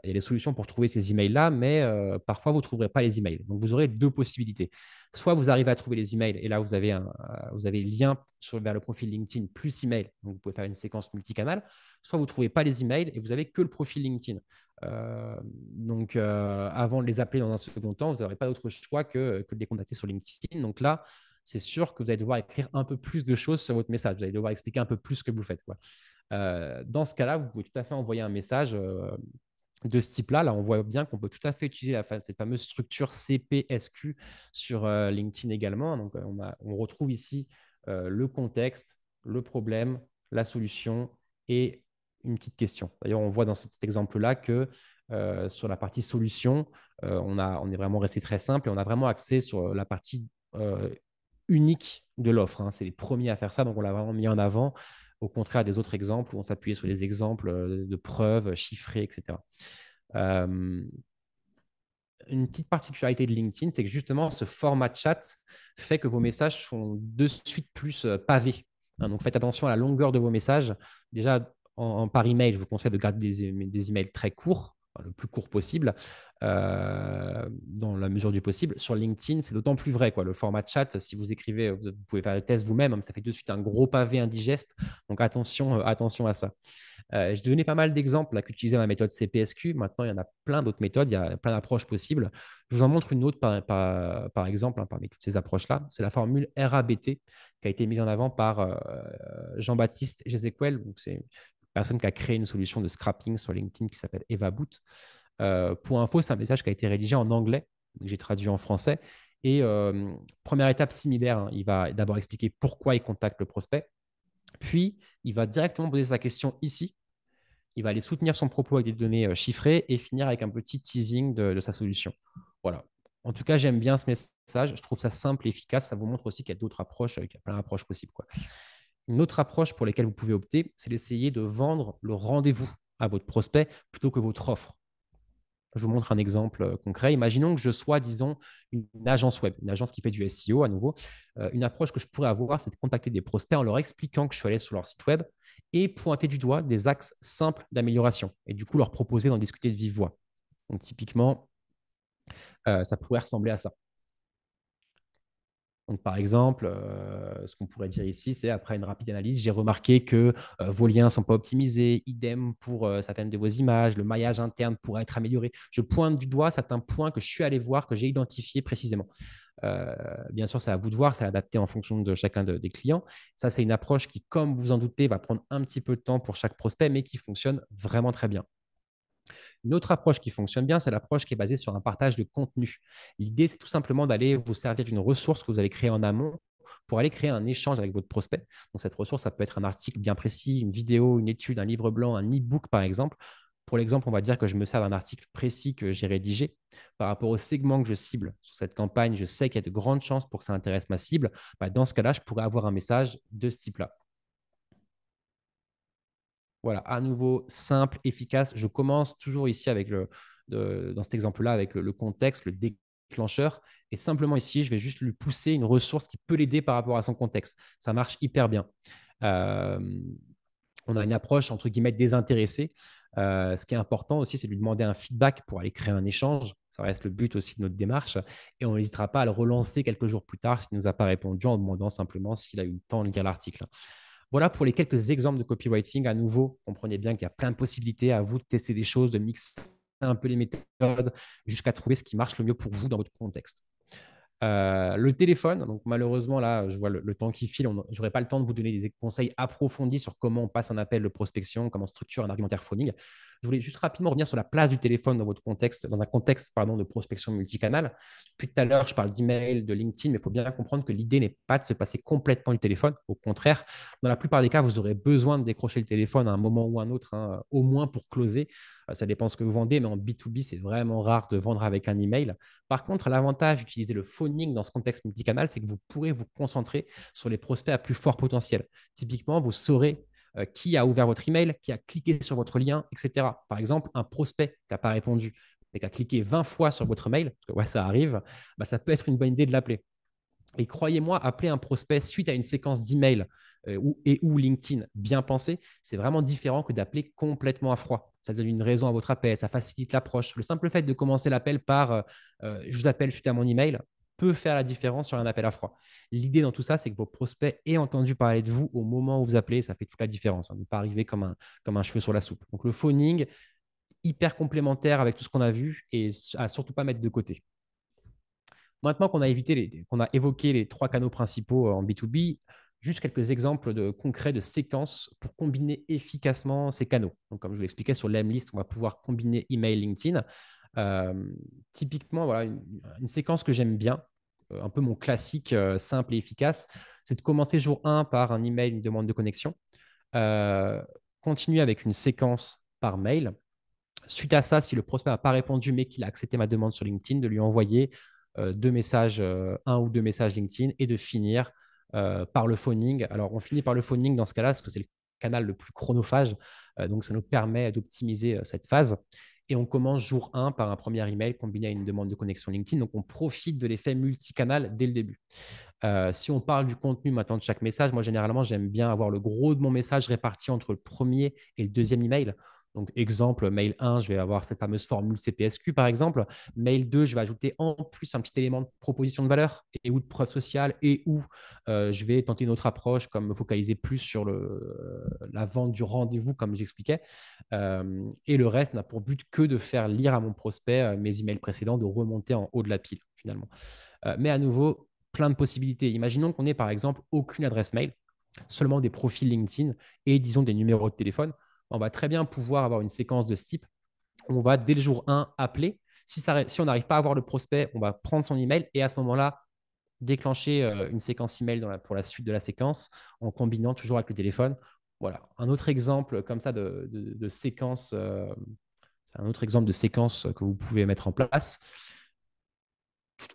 Il y a des solutions pour trouver ces emails-là, mais euh, parfois, vous ne trouverez pas les emails. Donc, vous aurez deux possibilités. Soit vous arrivez à trouver les emails, et là, vous avez, un, euh, vous avez lien vers le profil LinkedIn plus email. Donc, vous pouvez faire une séquence multicanal. Soit vous ne trouvez pas les emails et vous n'avez que le profil LinkedIn. Euh, donc, avant de les appeler dans un second temps, vous n'aurez pas d'autre choix que, que de les contacter sur LinkedIn. Donc là, c'est sûr que vous allez devoir écrire un peu plus de choses sur votre message. Vous allez devoir expliquer un peu plus ce que vous faites. Quoi. Euh, dans ce cas-là, vous pouvez tout à fait envoyer un message euh, de ce type-là. Là, on voit bien qu'on peut tout à fait utiliser cette fameuse structure CPSQ sur euh, LinkedIn également. Donc, on, retrouve ici le contexte, le problème, la solution et une petite question. D'ailleurs, on voit dans cet exemple-là que sur la partie solution, on, a, on est vraiment resté très simple et on a vraiment axé sur la partie unique de l'offre. Hein. C'est les premiers à faire ça, donc on l'a vraiment mis en avant, au contraire des autres exemples où on s'appuyait sur des exemples euh, de preuves euh, chiffrées, etc. Euh, une petite particularité de LinkedIn, c'est que justement, ce format chat fait que vos messages sont de suite plus pavés. Hein. donc faites attention à la longueur de vos messages. Déjà, par email, je vous conseille de garder des emails très courts le plus court possible, euh, dans la mesure du possible. Sur LinkedIn, c'est d'autant plus vrai. Quoi. Le format chat, si vous écrivez, vous, pouvez faire le test vous-même, hein, ça fait de suite un gros pavé indigeste. Donc attention, euh, attention à ça. Euh, je donnais pas mal d'exemples qu'utiliser ma méthode CPSQ. Maintenant, il y en a plein d'autres méthodes, il y a plein d'approches possibles. Je vous en montre une autre par, par, par exemple, hein, parmi toutes ces approches-là. C'est la formule RABT qui a été mise en avant par Jean-Baptiste Gézéquel. C'est personne qui a créé une solution de scrapping sur LinkedIn qui s'appelle Eva Boot. Euh, pour info, c'est un message qui a été rédigé en anglais, que j'ai traduit en français. Et euh, première étape similaire, hein, il va d'abord expliquer pourquoi il contacte le prospect, puis il va directement poser sa question ici. Il va aller soutenir son propos avec des données euh, chiffrées et finir avec un petit teasing de, sa solution. Voilà. En tout cas, j'aime bien ce message. Je trouve ça simple et efficace. Ça vous montre aussi qu'il y a d'autres approches, qu'il y a plein d'approches possibles. Quoi. Une autre approche pour laquelle vous pouvez opter, c'est d'essayer de vendre le rendez-vous à votre prospect plutôt que votre offre. Je vous montre un exemple euh, concret. Imaginons que je sois, disons, une agence web, une agence qui fait du SEO à nouveau. Euh, une approche que je pourrais avoir, c'est de contacter des prospects en leur expliquant que je suis allé sur leur site web et pointer du doigt des axes simples d'amélioration et du coup leur proposer d'en discuter de vive voix. Donc typiquement, euh, ça pourrait ressembler à ça par exemple, euh, ce qu'on pourrait dire ici, c'est après une rapide analyse, j'ai remarqué que euh, vos liens ne sont pas optimisés, idem pour euh, certaines de vos images, le maillage interne pourrait être amélioré. Je pointe du doigt certains points que je suis allé voir, que j'ai identifiés précisément. bien sûr, c'est à vous de voir, c'est adapté en fonction de chacun des clients. Ça, c'est une approche qui, comme vous en doutez, va prendre un petit peu de temps pour chaque prospect, mais qui fonctionne vraiment très bien. Une autre approche qui fonctionne bien, c'est l'approche qui est basée sur un partage de contenu. L'idée, c'est tout simplement d'aller vous servir d'une ressource que vous avez créée en amont pour aller créer un échange avec votre prospect. Donc, cette ressource, ça peut être un article bien précis, une vidéo, une étude, un livre blanc, un e-book, par exemple. Pour l'exemple, on va dire que je me sers d'un article précis que j'ai rédigé par rapport au segment que je cible sur cette campagne. Je sais qu'il y a de grandes chances pour que ça intéresse ma cible. Bah, dans ce cas-là, je pourrais avoir un message de ce type-là. Voilà, à nouveau, simple, efficace. Je commence toujours ici avec le, dans cet exemple-là, avec le, contexte, le déclencheur. Et simplement ici, je vais juste lui pousser une ressource qui peut l'aider par rapport à son contexte. Ça marche hyper bien. Euh, on a une approche, entre guillemets, désintéressée. Euh, ce qui est important aussi, c'est de lui demander un feedback pour aller créer un échange. Ça reste le but aussi de notre démarche. Et on n'hésitera pas à le relancer quelques jours plus tard s'il ne nous a pas répondu en demandant simplement s'il a eu le temps de lire l'article. Voilà pour les quelques exemples de copywriting. À nouveau, comprenez bien qu'il y a plein de possibilités à vous de tester des choses, de mixer un peu les méthodes jusqu'à trouver ce qui marche le mieux pour vous dans votre contexte. Euh, le téléphone, donc malheureusement, là, je vois le, le temps qui file, je n'aurai pas le temps de vous donner des conseils approfondis sur comment on passe un appel de prospection, comment on structure un argumentaire phoning. Je voulais juste rapidement revenir sur la place du téléphone dans votre contexte, dans un contexte pardon, de prospection multicanale. Puis tout à l'heure, je parle d'email, de LinkedIn, mais il faut bien comprendre que l'idée n'est pas de se passer complètement du téléphone. Au contraire, dans la plupart des cas, vous aurez besoin de décrocher le téléphone à un moment ou un autre, hein, au moins pour closer. Euh, ça dépend ce que vous vendez, mais en B2B, c'est vraiment rare de vendre avec un email. Par contre, l'avantage d'utiliser le phoning dans ce contexte multicanal, c'est que vous pourrez vous concentrer sur les prospects à plus fort potentiel. Typiquement, vous saurez euh, qui a ouvert votre email, qui a cliqué sur votre lien, etc. Par exemple, un prospect qui n'a pas répondu et qui a cliqué 20 fois sur votre mail, parce ça arrive, bah, ça peut être une bonne idée de l'appeler. Et croyez-moi, appeler un prospect suite à une séquence d'email euh, ou, et ou LinkedIn bien pensé, c'est vraiment différent que d'appeler complètement à froid. Ça donne une raison à votre appel, ça facilite l'approche. Le simple fait de commencer l'appel par euh, je vous appelle suite à mon email, peut faire la différence sur un appel à froid. L'idée dans tout ça, c'est que vos prospects aient entendu parler de vous au moment où vous appelez. Ça fait toute la différence. Hein, ne pas arriver comme un, comme un cheveu sur la soupe. Donc le phoning, hyper complémentaire avec tout ce qu'on a vu et à surtout pas mettre de côté. Maintenant qu'on a, évité qu'on a évoqué les trois canaux principaux euh, en B2B, juste quelques exemples de, concrets de séquences pour combiner efficacement ces canaux. Donc, comme je vous l'expliquais sur l'M-List, on va pouvoir combiner email, LinkedIn. Euh, typiquement, voilà, une, séquence que j'aime bien, euh, un peu mon classique euh, simple et efficace, c'est de commencer jour 1 par un email, une demande de connexion, continuer avec une séquence par mail. Suite à ça, si le prospect n'a pas répondu mais qu'il a accepté ma demande sur LinkedIn, de lui envoyer deux messages, un ou deux messages LinkedIn et de finir par le phoning. Alors, on finit par le phoning dans ce cas-là parce que c'est le canal le plus chronophage. donc, ça nous permet d'optimiser cette phase. Et on commence jour 1 par un premier email combiné à une demande de connexion LinkedIn. Donc, on profite de l'effet multicanal dès le début. Euh, si on parle du contenu maintenant de chaque message, moi, généralement, j'aime bien avoir le gros de mon message réparti entre le premier et le deuxième email donc, exemple, mail 1, je vais avoir cette fameuse formule CPSQ, par exemple. Mail 2, je vais ajouter en plus un petit élément de proposition de valeur et ou de preuve sociale et ou euh, je vais tenter une autre approche comme me focaliser plus sur le, euh, la vente du rendez-vous, comme j'expliquais. Euh, et le reste n'a pour but que de faire lire à mon prospect mes emails précédents, de remonter en haut de la pile, finalement. mais à nouveau, plein de possibilités. Imaginons qu'on ait par exemple, aucune adresse mail, seulement des profils LinkedIn et, disons, des numéros de téléphone on va très bien pouvoir avoir une séquence de ce type. On va, dès le jour 1, appeler. Si, si on n'arrive pas à avoir le prospect, on va prendre son email et à ce moment-là, déclencher euh, une séquence email pour la suite de la séquence en combinant toujours avec le téléphone. Voilà, un autre exemple comme ça de, séquence, euh, un autre exemple de séquence que vous pouvez mettre en place.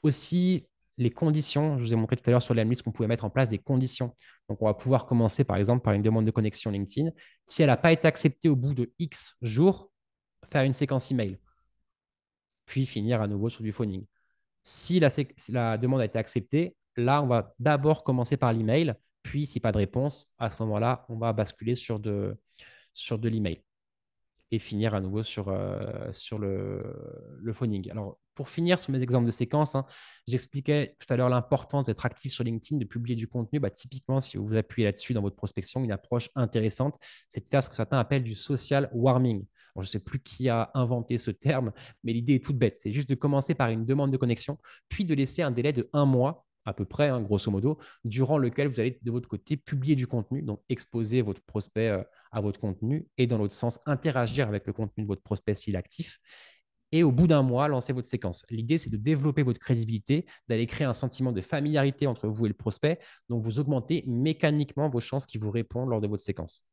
aussi les conditions. Je vous ai montré tout à l'heure sur liste qu'on pouvait mettre en place des conditions. Donc, on va pouvoir commencer par exemple par une demande de connexion LinkedIn. Si elle n'a pas été acceptée au bout de X jours, faire une séquence email, puis finir à nouveau sur du phoning. Si la, demande a été acceptée, là, on va d'abord commencer par l'email, puis si pas de réponse, à ce moment-là, on va basculer sur de, sur de l'email et finir à nouveau sur, euh, sur le, le phoning. Alors, pour finir sur mes exemples de séquences, hein, j'expliquais tout à l'heure l'importance d'être actif sur LinkedIn, de publier du contenu. Bah, typiquement, si vous vous appuyez là-dessus dans votre prospection, une approche intéressante, c'est de faire ce que certains appellent du social warming. je ne sais plus qui a inventé ce terme, mais l'idée est toute bête. C'est juste de commencer par une demande de connexion, puis de laisser un délai de un mois à peu près, hein, grosso modo, durant lequel vous allez de votre côté publier du contenu, donc exposer votre prospect euh, à votre contenu et dans l'autre sens, interagir avec le contenu de votre prospect s'il est actif et au bout d'un mois, lancez votre séquence. L'idée, c'est de développer votre crédibilité, d'aller créer un sentiment de familiarité entre vous et le prospect. Donc, vous augmentez mécaniquement vos chances qu'il vous répondent lors de votre séquence.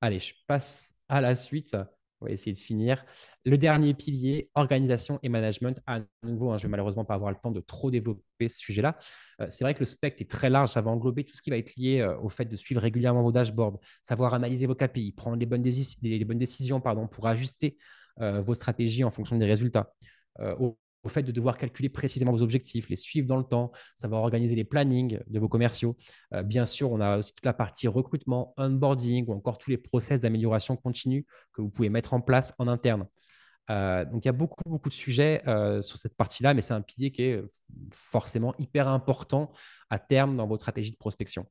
Allez, je passe à la suite. On va essayer de finir. Le dernier pilier, organisation et management. À nouveau, je hein, je vais malheureusement pas avoir le temps de trop développer ce sujet-là. Euh, c'est vrai que le spectre est très large. Ça va englober tout ce qui va être lié euh, au fait de suivre régulièrement vos dashboards, savoir analyser vos KPI, prendre les bonnes, les bonnes décisions pardon, pour ajuster euh, vos stratégies en fonction des résultats. Euh, au, fait de devoir calculer précisément vos objectifs, les suivre dans le temps, savoir organiser les plannings de vos commerciaux. Euh, bien sûr, on a aussi toute la partie recrutement, onboarding ou encore tous les process d'amélioration continue que vous pouvez mettre en place en interne. donc il y a beaucoup, beaucoup de sujets sur cette partie-là, mais c'est un pilier qui est forcément hyper important à terme dans vos stratégies de prospection.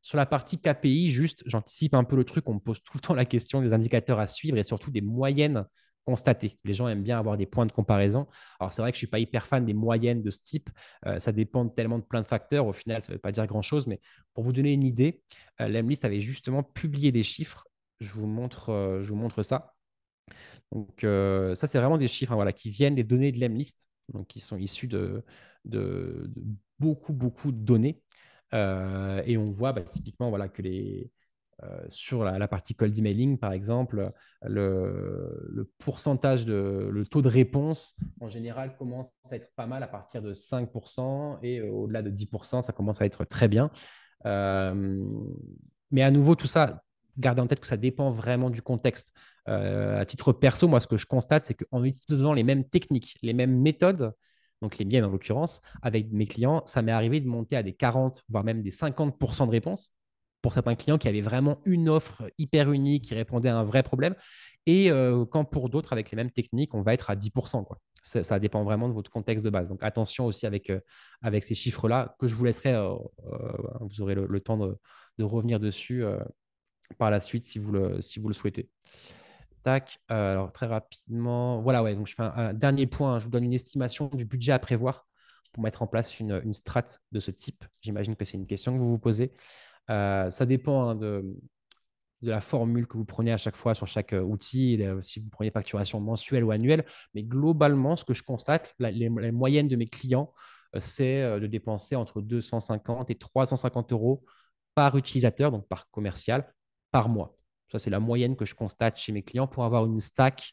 Sur la partie KPI, juste, j'anticipe un peu le truc, on me pose tout le temps la question des indicateurs à suivre et surtout des moyennes constater. Les gens aiment bien avoir des points de comparaison. Alors, c'est vrai que je ne suis pas hyper fan des moyennes de ce type. Euh, ça dépend tellement de plein de facteurs. Au final, ça ne veut pas dire grand-chose. Mais pour vous donner une idée, euh, avait justement publié des chiffres. Je vous montre, euh, je vous montre ça. Donc, euh, ça, c'est vraiment des chiffres hein, voilà, qui viennent des données de l'EMList. donc qui sont issus de, beaucoup, beaucoup de données. et on voit bah, typiquement voilà, que les, euh, sur la, partie cold emailing, par exemple, le, pourcentage de le taux de réponse en général commence à être pas mal à partir de 5% et euh, au-delà de 10%, ça commence à être très bien. Euh, mais à nouveau, tout ça, gardez en tête que ça dépend vraiment du contexte. à titre perso, moi, ce que je constate, c'est qu'en utilisant les mêmes techniques, les mêmes méthodes, donc les miennes en l'occurrence, avec mes clients, ça m'est arrivé de monter à des 40, voire même des 50% de réponses pour certains clients qui avaient vraiment une offre hyper unique qui répondait à un vrai problème. Et euh, quand pour d'autres, avec les mêmes techniques, on va être à 10%. Ça, dépend vraiment de votre contexte de base. Donc attention aussi avec, euh, avec ces chiffres-là, que je vous laisserai, euh, vous aurez le, temps de, revenir dessus par la suite si vous le, si vous le souhaitez. Tac, alors très rapidement, voilà, ouais, donc je fais un, dernier point, hein. je vous donne une estimation du budget à prévoir pour mettre en place une, une strate de ce type. J'imagine que c'est une question que vous vous posez. Euh, ça dépend hein, de, la formule que vous prenez à chaque fois sur chaque euh, outil, si vous prenez facturation mensuelle ou annuelle. Mais globalement, ce que je constate, la, moyenne de mes clients, euh, c'est de dépenser entre 250 et 350 euros par utilisateur, donc par commercial, par mois. Ça, c'est la moyenne que je constate chez mes clients pour avoir une stack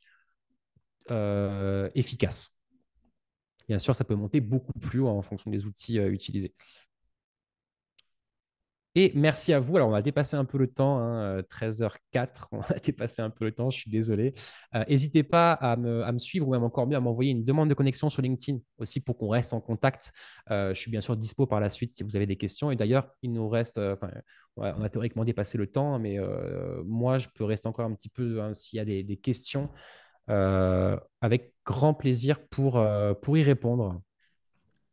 efficace. Bien sûr, ça peut monter beaucoup plus haut hein, en fonction des outils utilisés. Et merci à vous. Alors, on a dépassé un peu le temps, 13h04, hein, euh, on a dépassé un peu le temps, je suis désolé. Euh, n'hésitez pas à me, suivre ou même encore mieux à m'envoyer une demande de connexion sur LinkedIn aussi pour qu'on reste en contact. Euh, je suis bien sûr dispo par la suite si vous avez des questions. Et d'ailleurs, il nous reste, on a théoriquement dépassé le temps, hein, mais moi, je peux rester encore un petit peu hein, s'il y a des, questions avec grand plaisir pour, pour y répondre.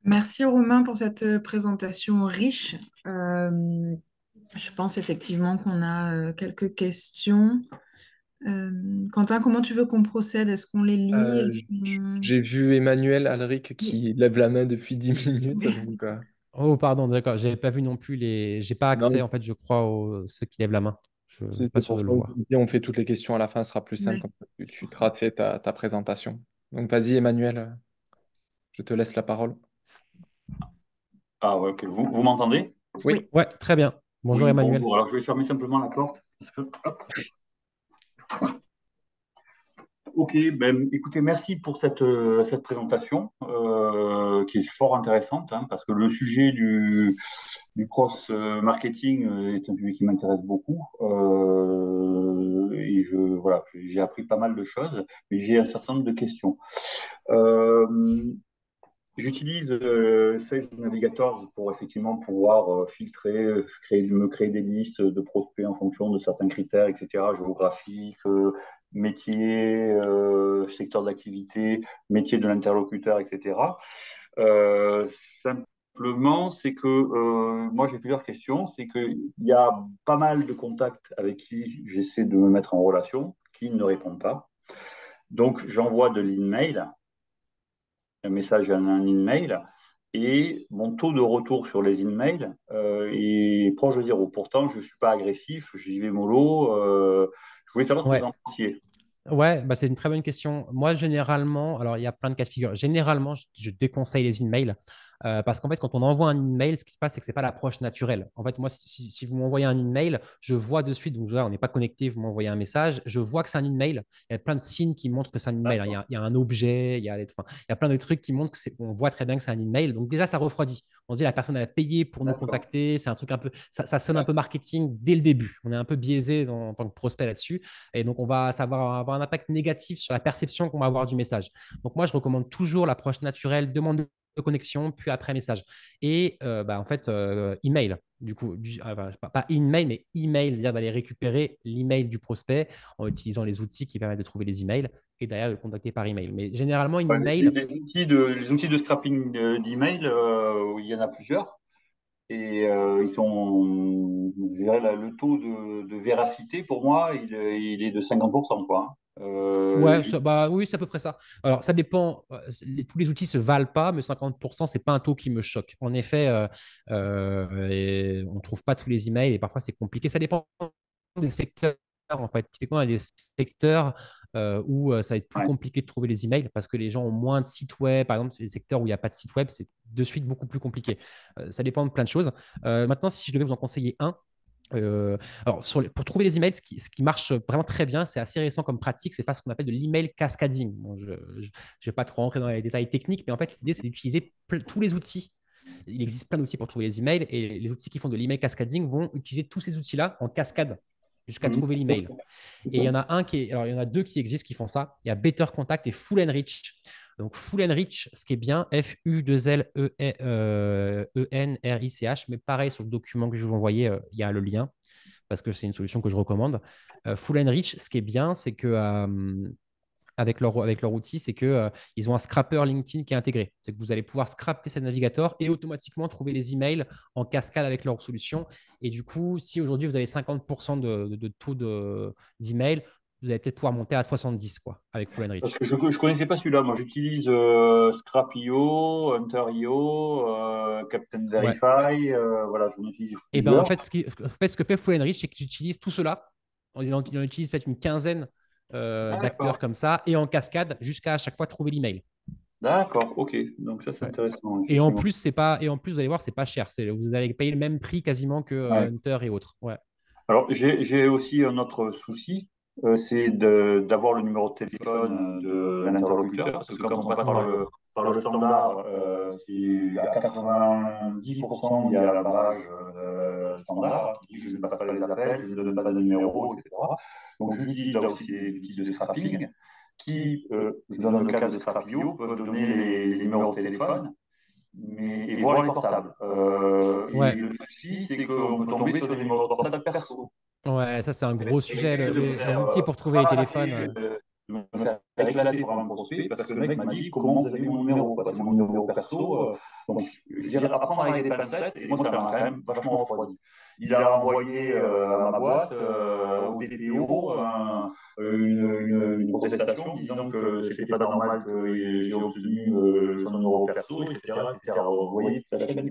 Merci Romain pour cette euh, présentation riche. Euh, je pense effectivement qu'on a euh, quelques questions. Quentin, comment tu veux qu'on procède Est-ce qu'on les lit J'ai vu Emmanuel Alric qui lève la main depuis 10 minutes. oh, pardon, d'accord. J'avais pas vu non plus les. J'ai pas accès, en fait, je crois, aux ceux qui lèvent la main. Je suis pas sûr de le voir. On fait toutes les questions à la fin, ce sera plus simple. tu traces ta, ta présentation. Donc, vas-y, Emmanuel, je te laisse la parole. Ah ouais, ok. Vous, m'entendez oui. ouais, très bien. Bonjour Emmanuel. Bonjour. Alors je vais fermer simplement la porte. Ok, ben, écoutez, merci pour cette, euh, cette présentation euh, qui est fort intéressante hein, parce que le sujet du, du cross-marketing euh, est un sujet qui m'intéresse beaucoup. et je voilà, j'ai appris pas mal de choses, mais j'ai un certain nombre de questions. J'utilise euh, Sales Navigator pour effectivement pouvoir euh, filtrer, euh, créer, me créer des listes de prospects en fonction de certains critères, etc., géographique, métiers, métier, secteur d'activité, métier de l'interlocuteur, etc. simplement, c'est que moi j'ai plusieurs questions. C'est qu'il y a pas mal de contacts avec qui j'essaie de me mettre en relation qui ne répondent pas. Donc j'envoie de l'email un message, un email. mail et mon taux de retour sur les emails mails euh, est proche de zéro. Pourtant, je ne suis pas agressif, j'y vais mollo. Euh, je voulais savoir ce que vous en pensiez. Ouais, bah c'est une très bonne question. Moi, généralement, alors il y a plein de cas de figure. Généralement, je, déconseille les emails. mails euh, parce qu'en fait, quand on envoie un email, ce qui se passe, c'est que ce n'est pas l'approche naturelle. En fait, moi, si, vous m'envoyez un email, je vois de suite, donc on n'est pas connecté, vous m'envoyez un message, je vois que c'est un email. Il y a plein de signes qui montrent que c'est un email. Hein. Il y, a, il y, a, un objet, il y a, il plein de trucs qui montrent qu'on voit très bien que c'est un email. Donc déjà, ça refroidit. On se dit, la personne, a payé pour nous contacter. C'est un truc un peu, ça, sonne un peu marketing dès le début. On est un peu biaisé en tant que prospect là-dessus. Et donc, on va savoir avoir un impact négatif sur la perception qu'on va avoir du message. Donc, moi, je recommande toujours l'approche naturelle. Demande connexion, puis après message. Et euh, bah, en fait, euh, email, du coup, du, ah, bah, pas email, mais email, c'est-à-dire d'aller récupérer l'email du prospect en utilisant les outils qui permettent de trouver les emails et derrière le contacter par email. Mais généralement, email. Les, outils de, les outils de scrapping d'email, euh, il y en a plusieurs. Et ils sont, le taux de, véracité, pour moi, il, il est de 50%. Quoi. Hein. Euh, ouais, bah, oui, c'est à peu près ça. Alors, ça dépend. Euh, tous les outils ne se valent pas, mais 50%, ce n'est pas un taux qui me choque. En effet, euh, on ne trouve pas tous les emails et parfois c'est compliqué. Ça dépend des secteurs. En fait, typiquement, il y a des secteurs où ça va être plus compliqué de trouver les emails parce que les gens ont moins de sites web. Par exemple, les secteurs où il n'y a pas de site web, c'est de suite beaucoup plus compliqué. ça dépend de plein de choses. maintenant, si je devais vous en conseiller un, euh, alors, sur pour trouver les emails, ce qui, marche vraiment très bien, c'est assez récent comme pratique, c'est faire ce qu'on appelle de l'email cascading. je ne vais pas trop rentrer dans les détails techniques, mais en fait, l'idée, c'est d'utiliser tous les outils. Il existe plein d'outils pour trouver les emails et les outils qui font de l'email cascading vont utiliser tous ces outils-là en cascade jusqu'à mmh. trouver l'email. Et il y en a un qui est, alors il y en a deux qui existent qui font ça. Il y a Better Contact et Full Enrich. Donc Full Enrich, ce qui est bien, F-U-2-L-E-N-R-I-C-H. E Mais pareil, sur le document que je vous envoyais, euh, il y a le lien parce que c'est une solution que je recommande. Euh, full Enrich, ce qui est bien, c'est que euh, avec leur, avec leur outil, c'est qu'ils ont un scrapper LinkedIn qui est intégré. C'est que vous allez pouvoir scraper ce navigateur et automatiquement trouver les emails en cascade avec leur solution. Et du coup, si aujourd'hui vous avez 50% de, de, de taux vous allez peut-être pouvoir monter à 70 quoi, avec Full Parce que je ne connaissais pas celui-là. Moi, j'utilise euh, Scrap.io, Hunter.io, euh, Captain Verify. Euh, voilà, je utilise Et eh ben, en, fait, ce qui, fait, ce que fait Full c'est qu'ils utilisent tout cela. Ils en, en utilise peut-être une quinzaine ah, d'acteurs comme ça et en cascade jusqu'à à chaque fois trouver l'email. D'accord, ok. Donc ça, c'est intéressant. Et en plus, c'est pas. Et en plus, vous allez voir, c'est pas cher. Vous allez payer le même prix quasiment que Hunter et autres. Alors, j'ai aussi un autre souci, euh, c'est d'avoir le numéro de téléphone euh, de l'interlocuteur, parce que quand on passe par le, par le standard, euh, c'est à 90%, il y a la barrage euh, standard qui dit je ne vais pas les appels, je ne donne pas de numéro, etc. Donc j'utilise a aussi des outils de scrapping qui, je donne le cas de Scrapio, peuvent donner les, numéros de téléphone mais, et, voir les portables. le souci, c'est qu'on peut tomber sur des numéros de portable perso. Ouais, ça c'est un gros sujet, le, les, outils pour euh, trouver les téléphones. Je me éclaté par un prospect parce que le mec m'a dit comment vous avez mon numéro, parce que mon numéro perso. Euh, euh. donc, je dirais apprendre avec des pincettes, et moi ça m'a hein. quand même vachement refroidi. Il a envoyé euh, à ma boîte, euh, au DPO, une, une, une, protestation disant que ce n'était pas normal que j'ai obtenu 100 euros perso, etc. etc. Vous voyez, la chaîne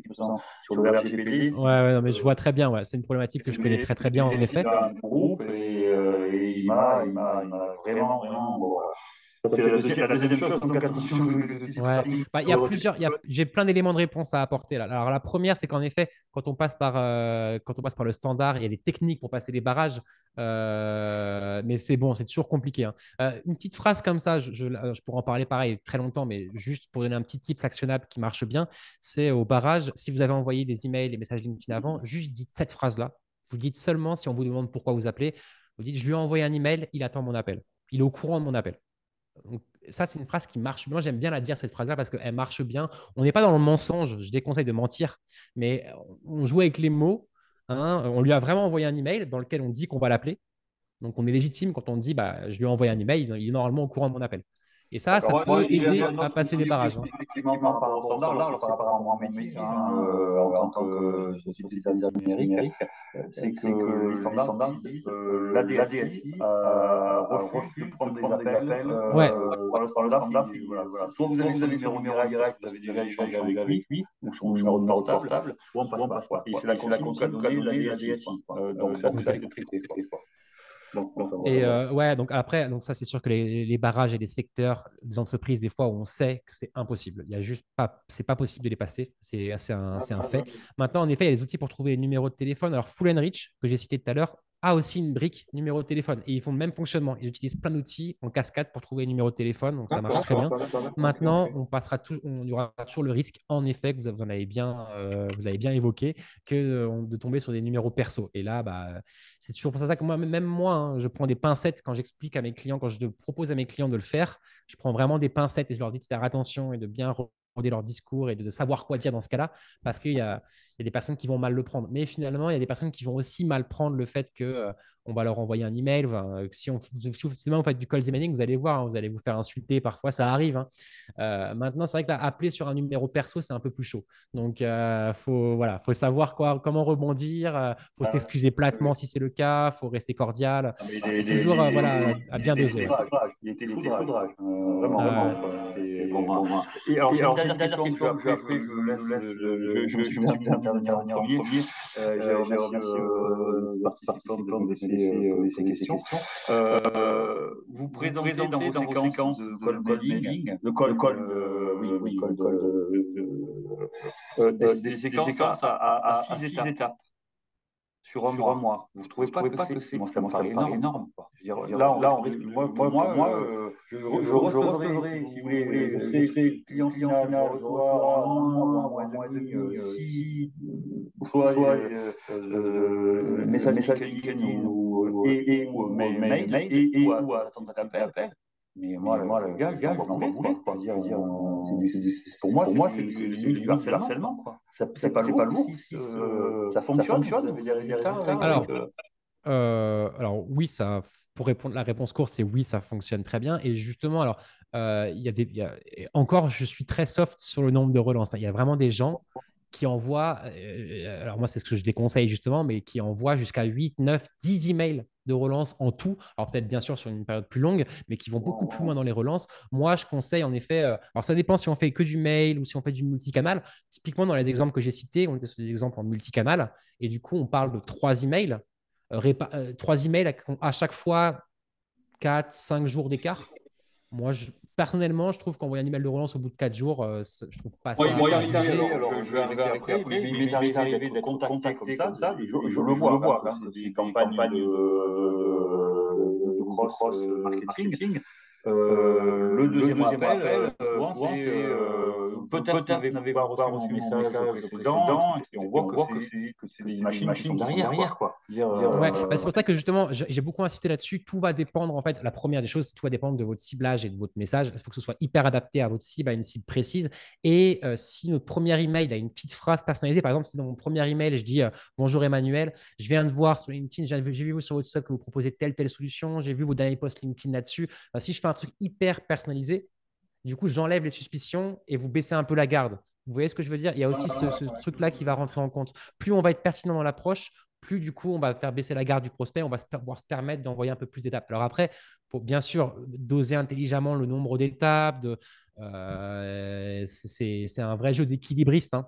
sur le RGPD. Oui, ouais mais je vois très bien. Ouais. C'est une problématique que je connais très très bien, en effet. Il a un groupe et, euh, il m'a vraiment, vraiment. Bon, bah, il y a plusieurs. j'ai plein d'éléments de réponse à apporter. Là. Alors, la première, c'est qu'en effet, quand on, passe par, euh, quand on passe par le standard, il y a des techniques pour passer les barrages. Euh, mais c'est bon, c'est toujours compliqué. Hein. Euh, une petite phrase comme ça, je, pourrais en parler pareil très longtemps, mais juste pour donner un petit tip actionnable qui marche bien, c'est au barrage, si vous avez envoyé des emails, des messages LinkedIn avant, juste dites cette phrase-là. Vous dites seulement si on vous demande pourquoi vous appelez, vous dites je lui ai envoyé un email, il attend mon appel. Il est au courant de mon appel. Donc, ça, c'est une phrase qui marche. bien j'aime bien la dire, cette phrase-là, parce qu'elle marche bien. On n'est pas dans le mensonge, je déconseille de mentir, mais euh, on joue avec les mots. Hein. On lui a vraiment envoyé un email dans lequel on dit qu'on va l'appeler. Donc, on est légitime quand on dit bah, je lui ai envoyé un email, il est normalement au courant de mon appel. Et ça, ça peut aider à passer les barrages. Hein. Effectivement, par rapport au standard, par rapport à mon métier, en tant que société de numérique, euh, c'est que le standard que euh, la DSI euh, refuse de prendre des appels par le standard. Soit vous avez le numéro direct, vous avez déjà échangé avec lui, ou son numéro de portable, soit on passe pas. Et c'est la consigne donnée la DSI. Donc ça, c'est très parfois et euh, ouais, donc après, donc ça c'est sûr que les, barrages et les secteurs des entreprises, des fois où on sait que c'est impossible, il y a juste pas, c'est pas possible de les passer, c'est un, ah, un, ah, fait. Ah, Maintenant, en effet, il y a des outils pour trouver les numéros de téléphone. Alors, Full que j'ai cité tout à l'heure, a aussi une brique numéro de téléphone. Et ils font le même fonctionnement. Ils utilisent plein d'outils en cascade pour trouver les numéro de téléphone. Donc, ça ah, marche très bien. Maintenant, on passera tout, on y aura toujours le risque, en effet, que vous, en avez bien, euh, vous avez bien évoqué, que, euh, de tomber sur des numéros perso. Et là, bah, c'est toujours pour ça que moi, même moi, hein, je prends des pincettes quand j'explique à mes clients, quand je propose à mes clients de le faire. Je prends vraiment des pincettes et je leur dis de faire attention et de bien leur discours et de savoir quoi dire dans ce cas-là, parce qu'il y, y a, des personnes qui vont mal le prendre. Mais finalement, il y a des personnes qui vont aussi mal prendre le fait que euh, on va leur envoyer un email. Enfin, euh, si on, si vous faites du cold emailing, vous allez voir, hein, vous allez vous faire insulter. Parfois, ça arrive. Hein. Euh, maintenant, c'est vrai que là, appeler sur un numéro perso, c'est un peu plus chaud. Donc, euh, faut voilà, faut savoir quoi, comment rebondir. Euh, faut ah, s'excuser platement oui. si c'est le cas. Faut rester cordial. Ah, ah enfin, c'est toujours les, euh, voilà les, à bien doser. Il était foudrage. Euh, vraiment, ah, vraiment. C'est bon. bon, bon. Et alors, dernière question. Je me suis permis d'intervenir en premier. j'ai remercie les participants de vous présentez dans, vos séquences le call, des, séquences à, six, étapes sur un, mois. Vous trouvez, pas, que c'est énorme. là, on, risque, moi, euh, euh, je, recevrai, si vous voulez, je euh, serai client final, un mois, un mois et si message ou ou attendre appel. Mais moi, moi, le gars, le gars, pour moi, pour moi, c'est du, du, harcèlement, quoi. Ça, c'est pas, pas euh, euh, ça fonctionne, Alors. Euh, alors oui, ça, pour répondre la réponse courte, c'est oui, ça fonctionne très bien. Et justement, alors euh, il y a des, encore, je suis très soft sur le nombre de relances. Hein. Il y a vraiment des gens qui envoient, alors moi c'est ce que je déconseille justement, mais qui envoient jusqu'à 8, 9, 10 emails de relance en tout. Alors peut-être bien sûr sur une période plus longue, mais qui vont beaucoup plus loin dans les relances. Moi, je conseille en effet, euh, alors ça dépend si on fait que du mail ou si on fait du multicanal. Typiquement, dans les exemples que j'ai cités, on était sur des exemples en multicanal, et du coup, on parle de trois emails, euh, euh, trois emails à, chaque fois quatre cinq jours d'écart. Moi, je, Personnellement, je trouve qu'envoyer un email de relance au bout de 4 jours, je euh, je trouve pas ouais, ça. Moi, il m'est arrivé, d'être contacté, comme ça, comme ça je, le vois, vois hein, c'est une campagne de, de, euh, de cross, euh, marketing. marketing. Euh, le deuxième, appel, euh, euh, c'est peut-être que vous n'avez pas reçu mon message précédent, et on voit que c'est des machines qui sont derrière. derrière quoi. Bah, c'est pour ça que justement, j'ai beaucoup insisté là-dessus. Tout va dépendre, en fait, la première des choses, tout va dépendre de votre ciblage et de votre message. Il faut que ce soit hyper adapté à votre cible, à une cible précise. Et si notre premier email a une petite phrase personnalisée, par exemple, si dans mon premier email, je dis Bonjour Emmanuel, je viens de voir sur LinkedIn, j'ai vu, sur votre site que vous proposez telle, telle solution, j'ai vu vos derniers posts LinkedIn là-dessus. Bah, si je fais un truc hyper personnalisé, du coup, j'enlève les suspicions et vous baissez un peu la garde. Vous voyez ce que je veux dire Il y a aussi ce, truc-là qui va rentrer en compte. Plus on va être pertinent dans l'approche, plus du coup on va faire baisser la garde du prospect, on va pouvoir se permettre d'envoyer un peu plus d'étapes. Alors après, il faut bien sûr doser intelligemment le nombre d'étapes. Euh, c'est, un vrai jeu d'équilibriste. Hein.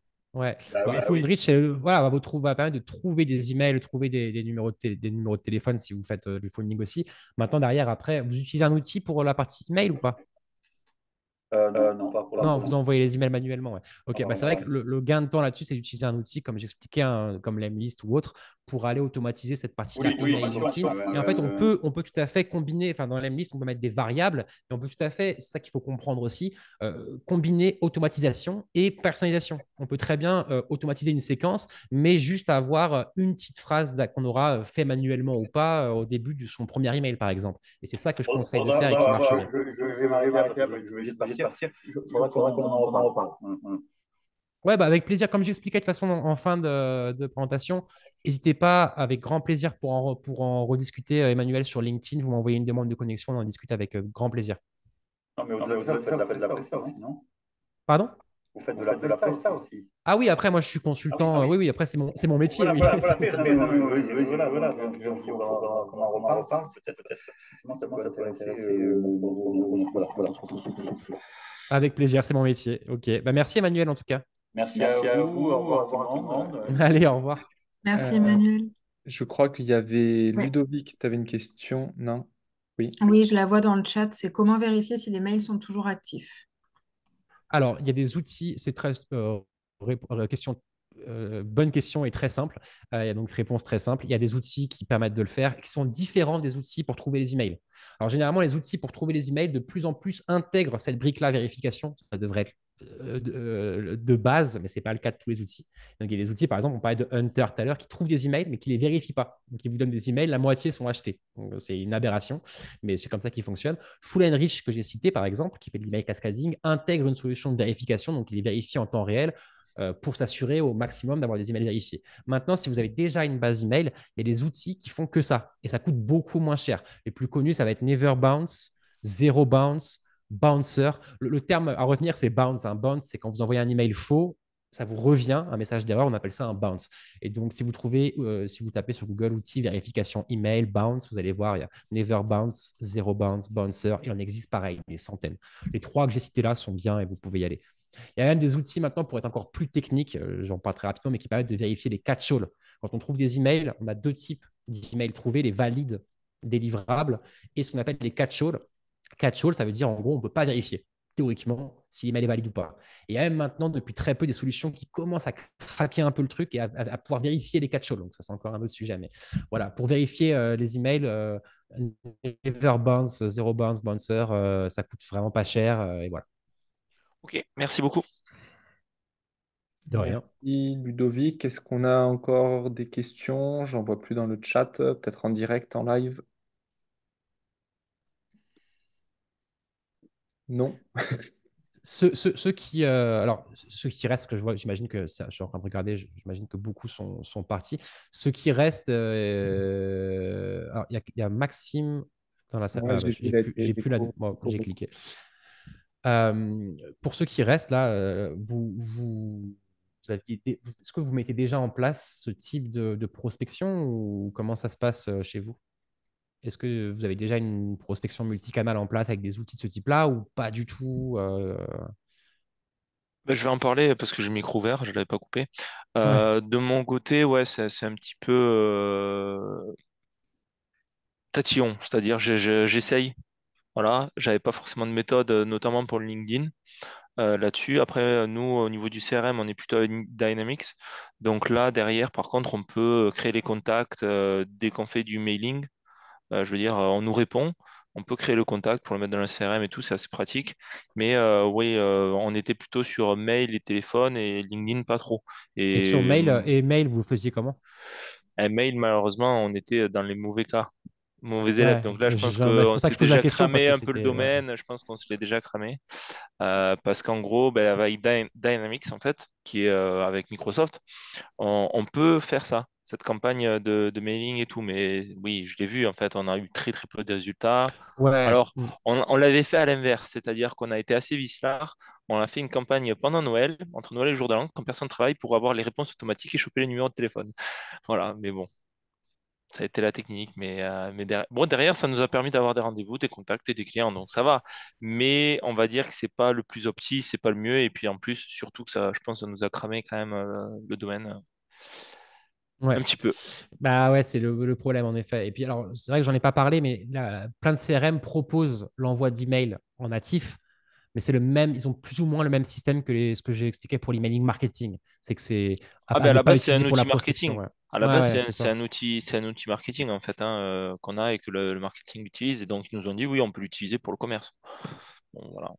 Bah ouais. il faut une euh, voilà, va vous, permettre de trouver des emails, trouver des, numéros, de des numéros de téléphone si vous faites euh, du phoning aussi. Maintenant, derrière, après, vous utilisez un outil pour la partie email ou pas euh, euh, non, pas pour non vous envoyez les emails manuellement. Ok, ah, bah, c'est vrai que le, gain de temps là-dessus, c'est d'utiliser un outil, comme j'expliquais, hein, comme l'Emlist ou autre, pour aller automatiser cette partie-là. et en fait, on peut, on peut tout à fait combiner, enfin, dans l'Emlist, on peut mettre des variables, et on peut tout à fait, c'est ça qu'il faut comprendre aussi, euh, combiner automatisation et personnalisation. On peut très bien automatiser une séquence, mais juste avoir une petite phrase qu'on aura fait manuellement ou pas au début de son premier email, par exemple. Et c'est ça que je oh, conseille oh, de faire bah, et qui bah, marche bah, bien. Je, Ouais, avec plaisir. Comme j'expliquais de toute façon en, fin de, présentation, n'hésitez pas avec grand plaisir pour en, pour en rediscuter, euh, Emmanuel, sur LinkedIn. Vous m'envoyez une demande de connexion, on en discute avec euh, grand plaisir. Non, mais non Pardon vous faites de la, de la aussi. Ah oui, après, moi, je suis consultant. Ah oui, oui, après, c'est mon, c'est mon métier. Euh, euh, voilà, voilà, voilà, Avec plaisir, c'est mon métier. Ok. Bah, merci, Emmanuel, en tout cas. Merci, bah, à, vous, Au revoir, à tout le monde. Allez, au revoir. Merci, euh, Emmanuel. Je crois qu'il y avait Ludovic, tu avais une question, non oui. oui, je la vois dans le chat. C'est comment vérifier si les mails sont toujours actifs alors, il y a des outils, c'est très euh, euh, euh, bonne question et très simple. il y a donc réponse très simple. Il y a des outils qui permettent de le faire, qui sont différents des outils pour trouver les emails. Alors généralement, les outils pour trouver les emails de plus en plus intègrent cette brique-là, vérification. Ça devrait être euh, euh, de, base, mais ce n'est pas le cas de tous les outils. Donc, il y a des outils, par exemple, on parlait de Hunter tout à l'heure, qui trouve des emails, mais qui ne les vérifie pas. Donc, ils vous donnent des emails, la moitié sont achetés. C'est une aberration, mais c'est comme ça qu'il fonctionne. Full Enrich, que j'ai cité, par exemple, qui fait de l'email cascading, intègre une solution de vérification, donc il les vérifie en temps réel euh, pour s'assurer au maximum d'avoir des emails vérifiés. Maintenant, si vous avez déjà une base email, il y a des outils qui font que ça et ça coûte beaucoup moins cher. Les plus connus, ça va être Never Bounce, Zero Bounce, bouncer. Le, terme à retenir, c'est bounce. Un hein. bounce, c'est quand vous envoyez un email faux, ça vous revient un message d'erreur, on appelle ça un bounce. Et donc, si vous trouvez, euh, si vous tapez sur Google outils vérification email, bounce, vous allez voir, il y a never bounce, zero bounce, bouncer, il en existe pareil, des centaines. Les trois que j'ai cités là sont bien et vous pouvez y aller. Il y a même des outils maintenant pour être encore plus technique, euh, j'en parle très rapidement, mais qui permettent de vérifier les catch -all. Quand on trouve des emails, on a deux types d'emails trouvés, les valides délivrables et ce qu'on appelle les catch-all Catch all, ça veut dire en gros, on ne peut pas vérifier théoriquement si l'email est valide ou pas. Et il y a même maintenant, depuis très peu, des solutions qui commencent à craquer un peu le truc et à, pouvoir vérifier les catch-all. Donc, ça, c'est encore un autre sujet. Mais voilà, pour vérifier euh, les emails, euh, never bounce, zero bounce, bouncer, euh, ça coûte vraiment pas cher. et voilà. OK, merci beaucoup. De rien. Merci Ludovic, est-ce qu'on a encore des questions J'en vois plus dans le chat, peut-être en direct, en live. Non. Ceux, qui euh, alors qui restent, que je vois, j'imagine que ça, regarder, j'imagine que beaucoup sont, partis. Ceux qui restent, euh, il y, a Maxime dans la salle. j'ai plus, la, j'ai cliqué. Euh, pour ceux qui restent là, vous, est-ce que vous mettez déjà en place ce type de prospection ou comment ça se passe chez vous est-ce que vous avez déjà une prospection multicanal en place avec des outils de ce type-là ou pas du tout euh? bah, Je vais en parler parce que j'ai le micro ouvert, je ne l'avais pas coupé. Euh, de mon côté, ouais, c'est, un petit peu euh, tatillon, c'est-à-dire je, j'essaye. Voilà, j'avais pas forcément de méthode, notamment pour le LinkedIn. là-dessus. Après, nous, au niveau du CRM, on est plutôt Dynamics. Donc là, derrière, par contre, on peut créer les contacts dès qu'on fait du mailing. Euh, je veux dire, euh, on nous répond on peut créer le contact pour le mettre dans le CRM et tout, c'est assez pratique. Mais euh, oui, on était plutôt sur mail et téléphone et LinkedIn pas trop. Et, sur mail et mail, vous faisiez comment eh, Mail, malheureusement, on était dans les mauvais cas, mauvais élèves. Donc là, je pense qu'on s'est déjà cramé un peu le domaine. Je pense qu'on s'est déjà cramé parce qu'en gros, la ben, avec Dynamics en fait, qui est avec Microsoft, on peut faire ça cette campagne euh, de, mailing et tout. Mais oui, je l'ai vu, en fait, on a eu très très peu de résultats. Alors, mm. on, l'avait fait à l'inverse, c'est-à-dire qu'on a été assez vicelard. On a fait une campagne pendant Noël, entre Noël et le jour de l'an, quand personne travaille, pour avoir les réponses automatiques et choper les numéros de téléphone. Voilà, mais bon, ça a été la technique. Mais, euh, derrière... Bon, derrière, ça nous a permis d'avoir des rendez-vous, des contacts et des clients, donc ça va. Mais on va dire que ce n'est pas le plus opti, c'est pas le mieux. Et puis en plus, surtout que ça, je pense, ça nous a cramé quand même euh, le domaine. Un petit peu. Bah ouais, c'est le, problème en effet. Et puis alors, c'est vrai que j'en ai pas parlé, mais plein de CRM proposent l'envoi d'emails en natif, mais c'est le même, ils ont plus ou moins le même système que ce que j'ai expliqué pour l'emailing marketing. C'est que c'est. Ah, ben à, la base, c'est un outil marketing. À la base, c'est un, outil, c'est un outil marketing en fait hein, euh, qu'on a et que le, le, marketing utilise. Et donc, ils nous ont dit oui, on peut l'utiliser pour le commerce. Bon, voilà.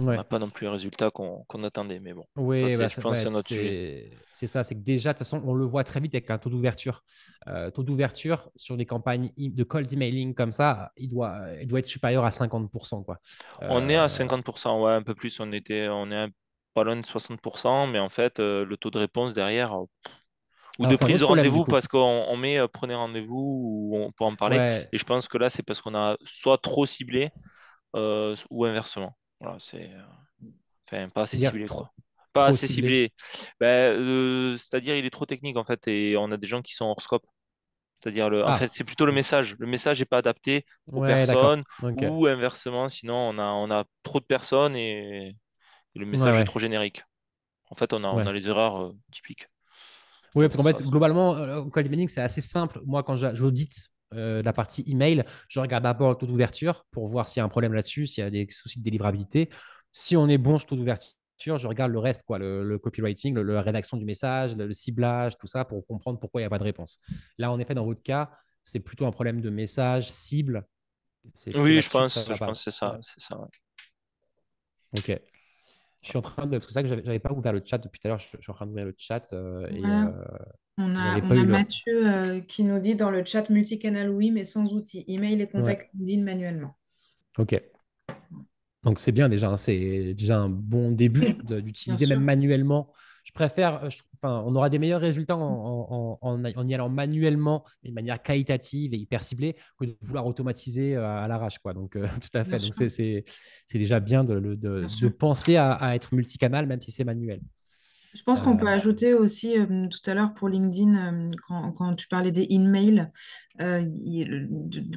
On n'a pas non plus un résultat qu'on attendait, mais bon. Oui, bah, bah sujet. C'est ça, c'est que déjà, de toute façon, on le voit très vite avec un taux d'ouverture. Euh, taux d'ouverture sur des campagnes de cold emailing comme ça, il doit, doit être supérieur à 50%. Quoi. On est à 50%, euh, ouais, un peu plus. On, était, on est pas loin de 60%, mais en fait, euh, le taux de réponse derrière. ou ah, de prise de rendez-vous parce qu'on met prenez rendez-vous ou on peut en parler. Et je pense que là, c'est parce qu'on a soit trop ciblé ou inversement c'est euh, pas assez ciblé. pas assez ciblé. Ben, euh, c'est-à-dire, il est trop technique en fait, et on a des gens qui sont hors scope. C'est-à-dire, le... Ah. fait, c'est plutôt le message. Le message n'est pas adapté aux personnes, ou inversement, sinon on a, on a trop de personnes et, le message est trop générique. En fait, on a, on les erreurs euh, typiques. Oui, parce qu'en fait, globalement, au meaning, c'est assez simple. Moi, quand j'audite euh, la partie email, je regarde d'abord le taux d'ouverture pour voir s'il y a un problème là-dessus, s'il y a des soucis de délivrabilité. Si on est bon sur le taux d'ouverture, je regarde le reste, quoi, le, copywriting, la rédaction du message, le, ciblage, tout ça, pour comprendre pourquoi il n'y a pas de réponse. Là, en effet, dans votre cas, c'est plutôt un problème de message, cible. Oui, je pense, je pense c'est ça. C'est ça Ok. Je suis en train de. Parce que ça que j'avais pas ouvert le chat depuis tout à l'heure, je, suis en train d'ouvrir le chat euh, et, euh, on a, Mathieu euh, qui nous dit dans le chat multicanal, oui, mais sans outils, email et contact LinkedIn manuellement. OK. Donc c'est bien déjà, hein. c'est déjà un bon début d'utiliser même manuellement. Je préfère, on aura des meilleurs résultats en, y allant manuellement, de manière qualitative et hyper ciblée, que de vouloir automatiser euh, à, l'arrache. Quoi. Donc euh, tout à fait, donc c'est, déjà bien de, penser à, être multicanal, même si c'est manuel. Je pense qu'on peut euh, ajouter aussi euh, tout à l'heure pour LinkedIn, euh, quand, tu parlais des in mails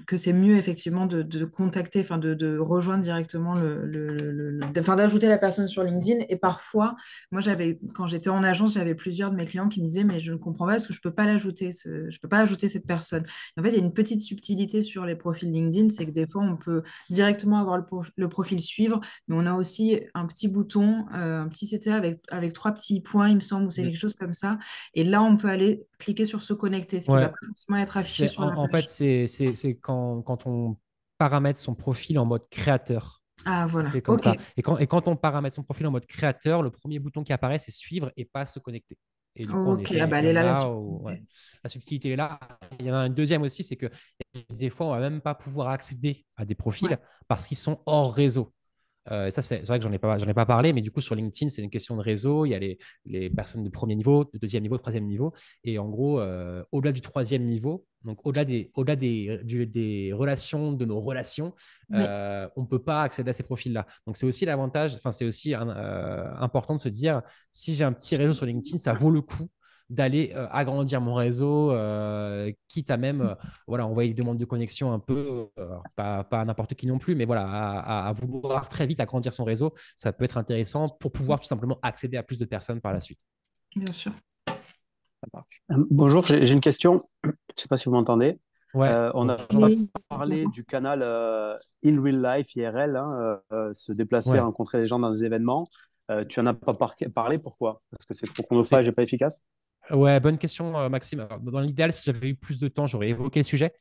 que c'est mieux effectivement de, contacter, enfin de, rejoindre directement le, enfin d'ajouter la personne sur LinkedIn. Et parfois, moi j'avais, quand j'étais en agence, j'avais plusieurs de mes clients qui me disaient mais je ne comprends pas est-ce que je ne peux pas l'ajouter, je je peux pas ajouter cette personne. en fait, il y a une petite subtilité sur les profils LinkedIn, c'est que des fois on peut directement avoir le, profil suivre, mais on a aussi un petit bouton, un petit CTA avec avec trois petits il me semble, ou c'est mmh. quelque chose comme ça. Et là, on peut aller cliquer sur se connecter, ce qui va forcément être affiché en, fait, c'est quand, quand on paramètre son profil en mode créateur. Ah voilà. C'est comme ça. Et quand, on paramètre son profil en mode créateur, le premier bouton qui apparaît, c'est suivre et pas se connecter. ok, ah, bah, elle est là, la subtilité. est là. Il y en a un deuxième aussi, c'est que des fois, on ne va même pas pouvoir accéder à des profils parce qu'ils sont hors réseau. Euh, ça, c'est vrai que j'en ai, pas, ai pas parlé, mais du coup, sur LinkedIn, c'est une question de réseau. Il y a les, personnes de premier niveau, de deuxième niveau, de troisième niveau. Et en gros, euh, au-delà du troisième niveau, donc au-delà des, au des, des relations, de nos relations, euh, on ne peut pas accéder à ces profils-là. Donc, c'est aussi l'avantage, enfin, c'est aussi important de se dire si j'ai un petit réseau sur LinkedIn, ça vaut le coup d'aller euh, agrandir mon réseau, euh, quitte à même, euh, voilà, envoyer des demandes de connexion un peu, pas, pas à n'importe qui non plus, mais voilà, à, vouloir très vite agrandir son réseau, ça peut être intéressant pour pouvoir tout simplement accéder à plus de personnes par la suite. Bien sûr. Bonjour, j'ai une question. Je ne sais pas si vous m'entendez. on a parlé du canal In Real Life, IRL, hein, se déplacer, rencontrer des gens dans des événements. tu n'en as pas parlé, pourquoi Parce que c'est trop chronophage et pas efficace Ouais, bonne question, euh, Maxime. dans l'idéal, si j'avais eu plus de temps, j'aurais évoqué le sujet.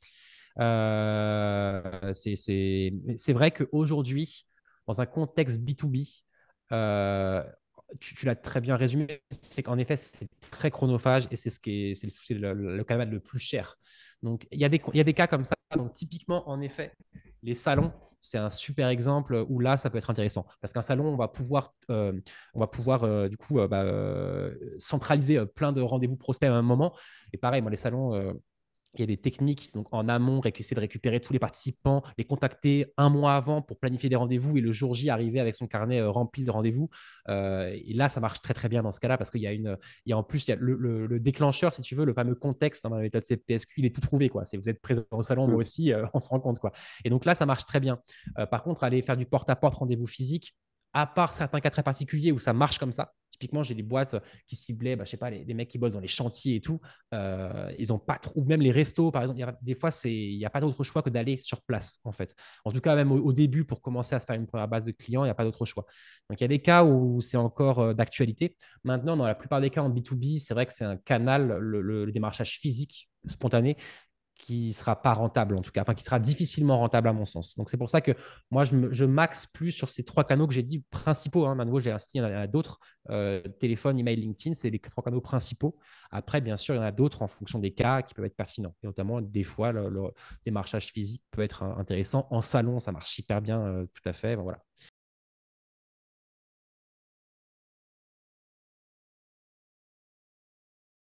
Euh, c'est vrai qu'aujourd'hui, dans un contexte B2B, euh, tu, l'as très bien résumé, c'est qu'en effet, c'est très chronophage et c'est ce le, le, le plus cher. Donc, il y, a des, cas comme ça. Donc, typiquement, en effet, les salons, c'est un super exemple où là, ça peut être intéressant. Parce qu'un salon, on va pouvoir, euh, on va pouvoir euh, du coup, euh, bah, centraliser plein de rendez-vous prospects à un moment. Et pareil, moi, les salons, il y a des techniques donc en amont, essayer de récupérer tous les participants, les contacter un mois avant pour planifier des rendez-vous et le jour J arriver avec son carnet euh, rempli de rendez-vous. Euh, et là, ça marche très très bien dans ce cas-là parce qu'il y a une, il y en plus il y a le, déclencheur, si tu veux, le fameux contexte dans l'état de CPSQ, il est tout trouvé quoi. Si vous êtes présent au salon, moi mmh. aussi, euh, on se rend compte quoi. Et donc là, ça marche très bien. par contre, aller faire du porte à porte rendez-vous physique, à part certains cas très particuliers où ça marche comme ça, Typiquement, j'ai des boîtes euh, qui ciblaient, bah, je sais pas, les, des mecs qui bossent dans les chantiers et tout. Euh, ils ont pas trop, ou même les restos, par exemple. des fois, il n'y a pas d'autre choix que d'aller sur place, en fait. En tout cas, même au, début, pour commencer à se faire une première base de clients, il n'y a pas d'autre choix. Donc, il y a des cas où c'est encore euh, d'actualité. Maintenant, dans la plupart des cas en B2B, c'est vrai que c'est un canal, le, le démarchage physique spontané qui sera pas rentable en tout cas, enfin qui sera difficilement rentable à mon sens. Donc c'est pour ça que moi je, max maxe plus sur ces trois canaux que j'ai dit principaux. Hein. Maintenant j'ai style, il y en a d'autres, euh, téléphone, email, LinkedIn, c'est les trois canaux principaux. Après bien sûr il y en a d'autres en fonction des cas qui peuvent être pertinents. Et notamment des fois le, démarchage physique peut être intéressant. En salon ça marche hyper bien, euh, tout à fait. voilà.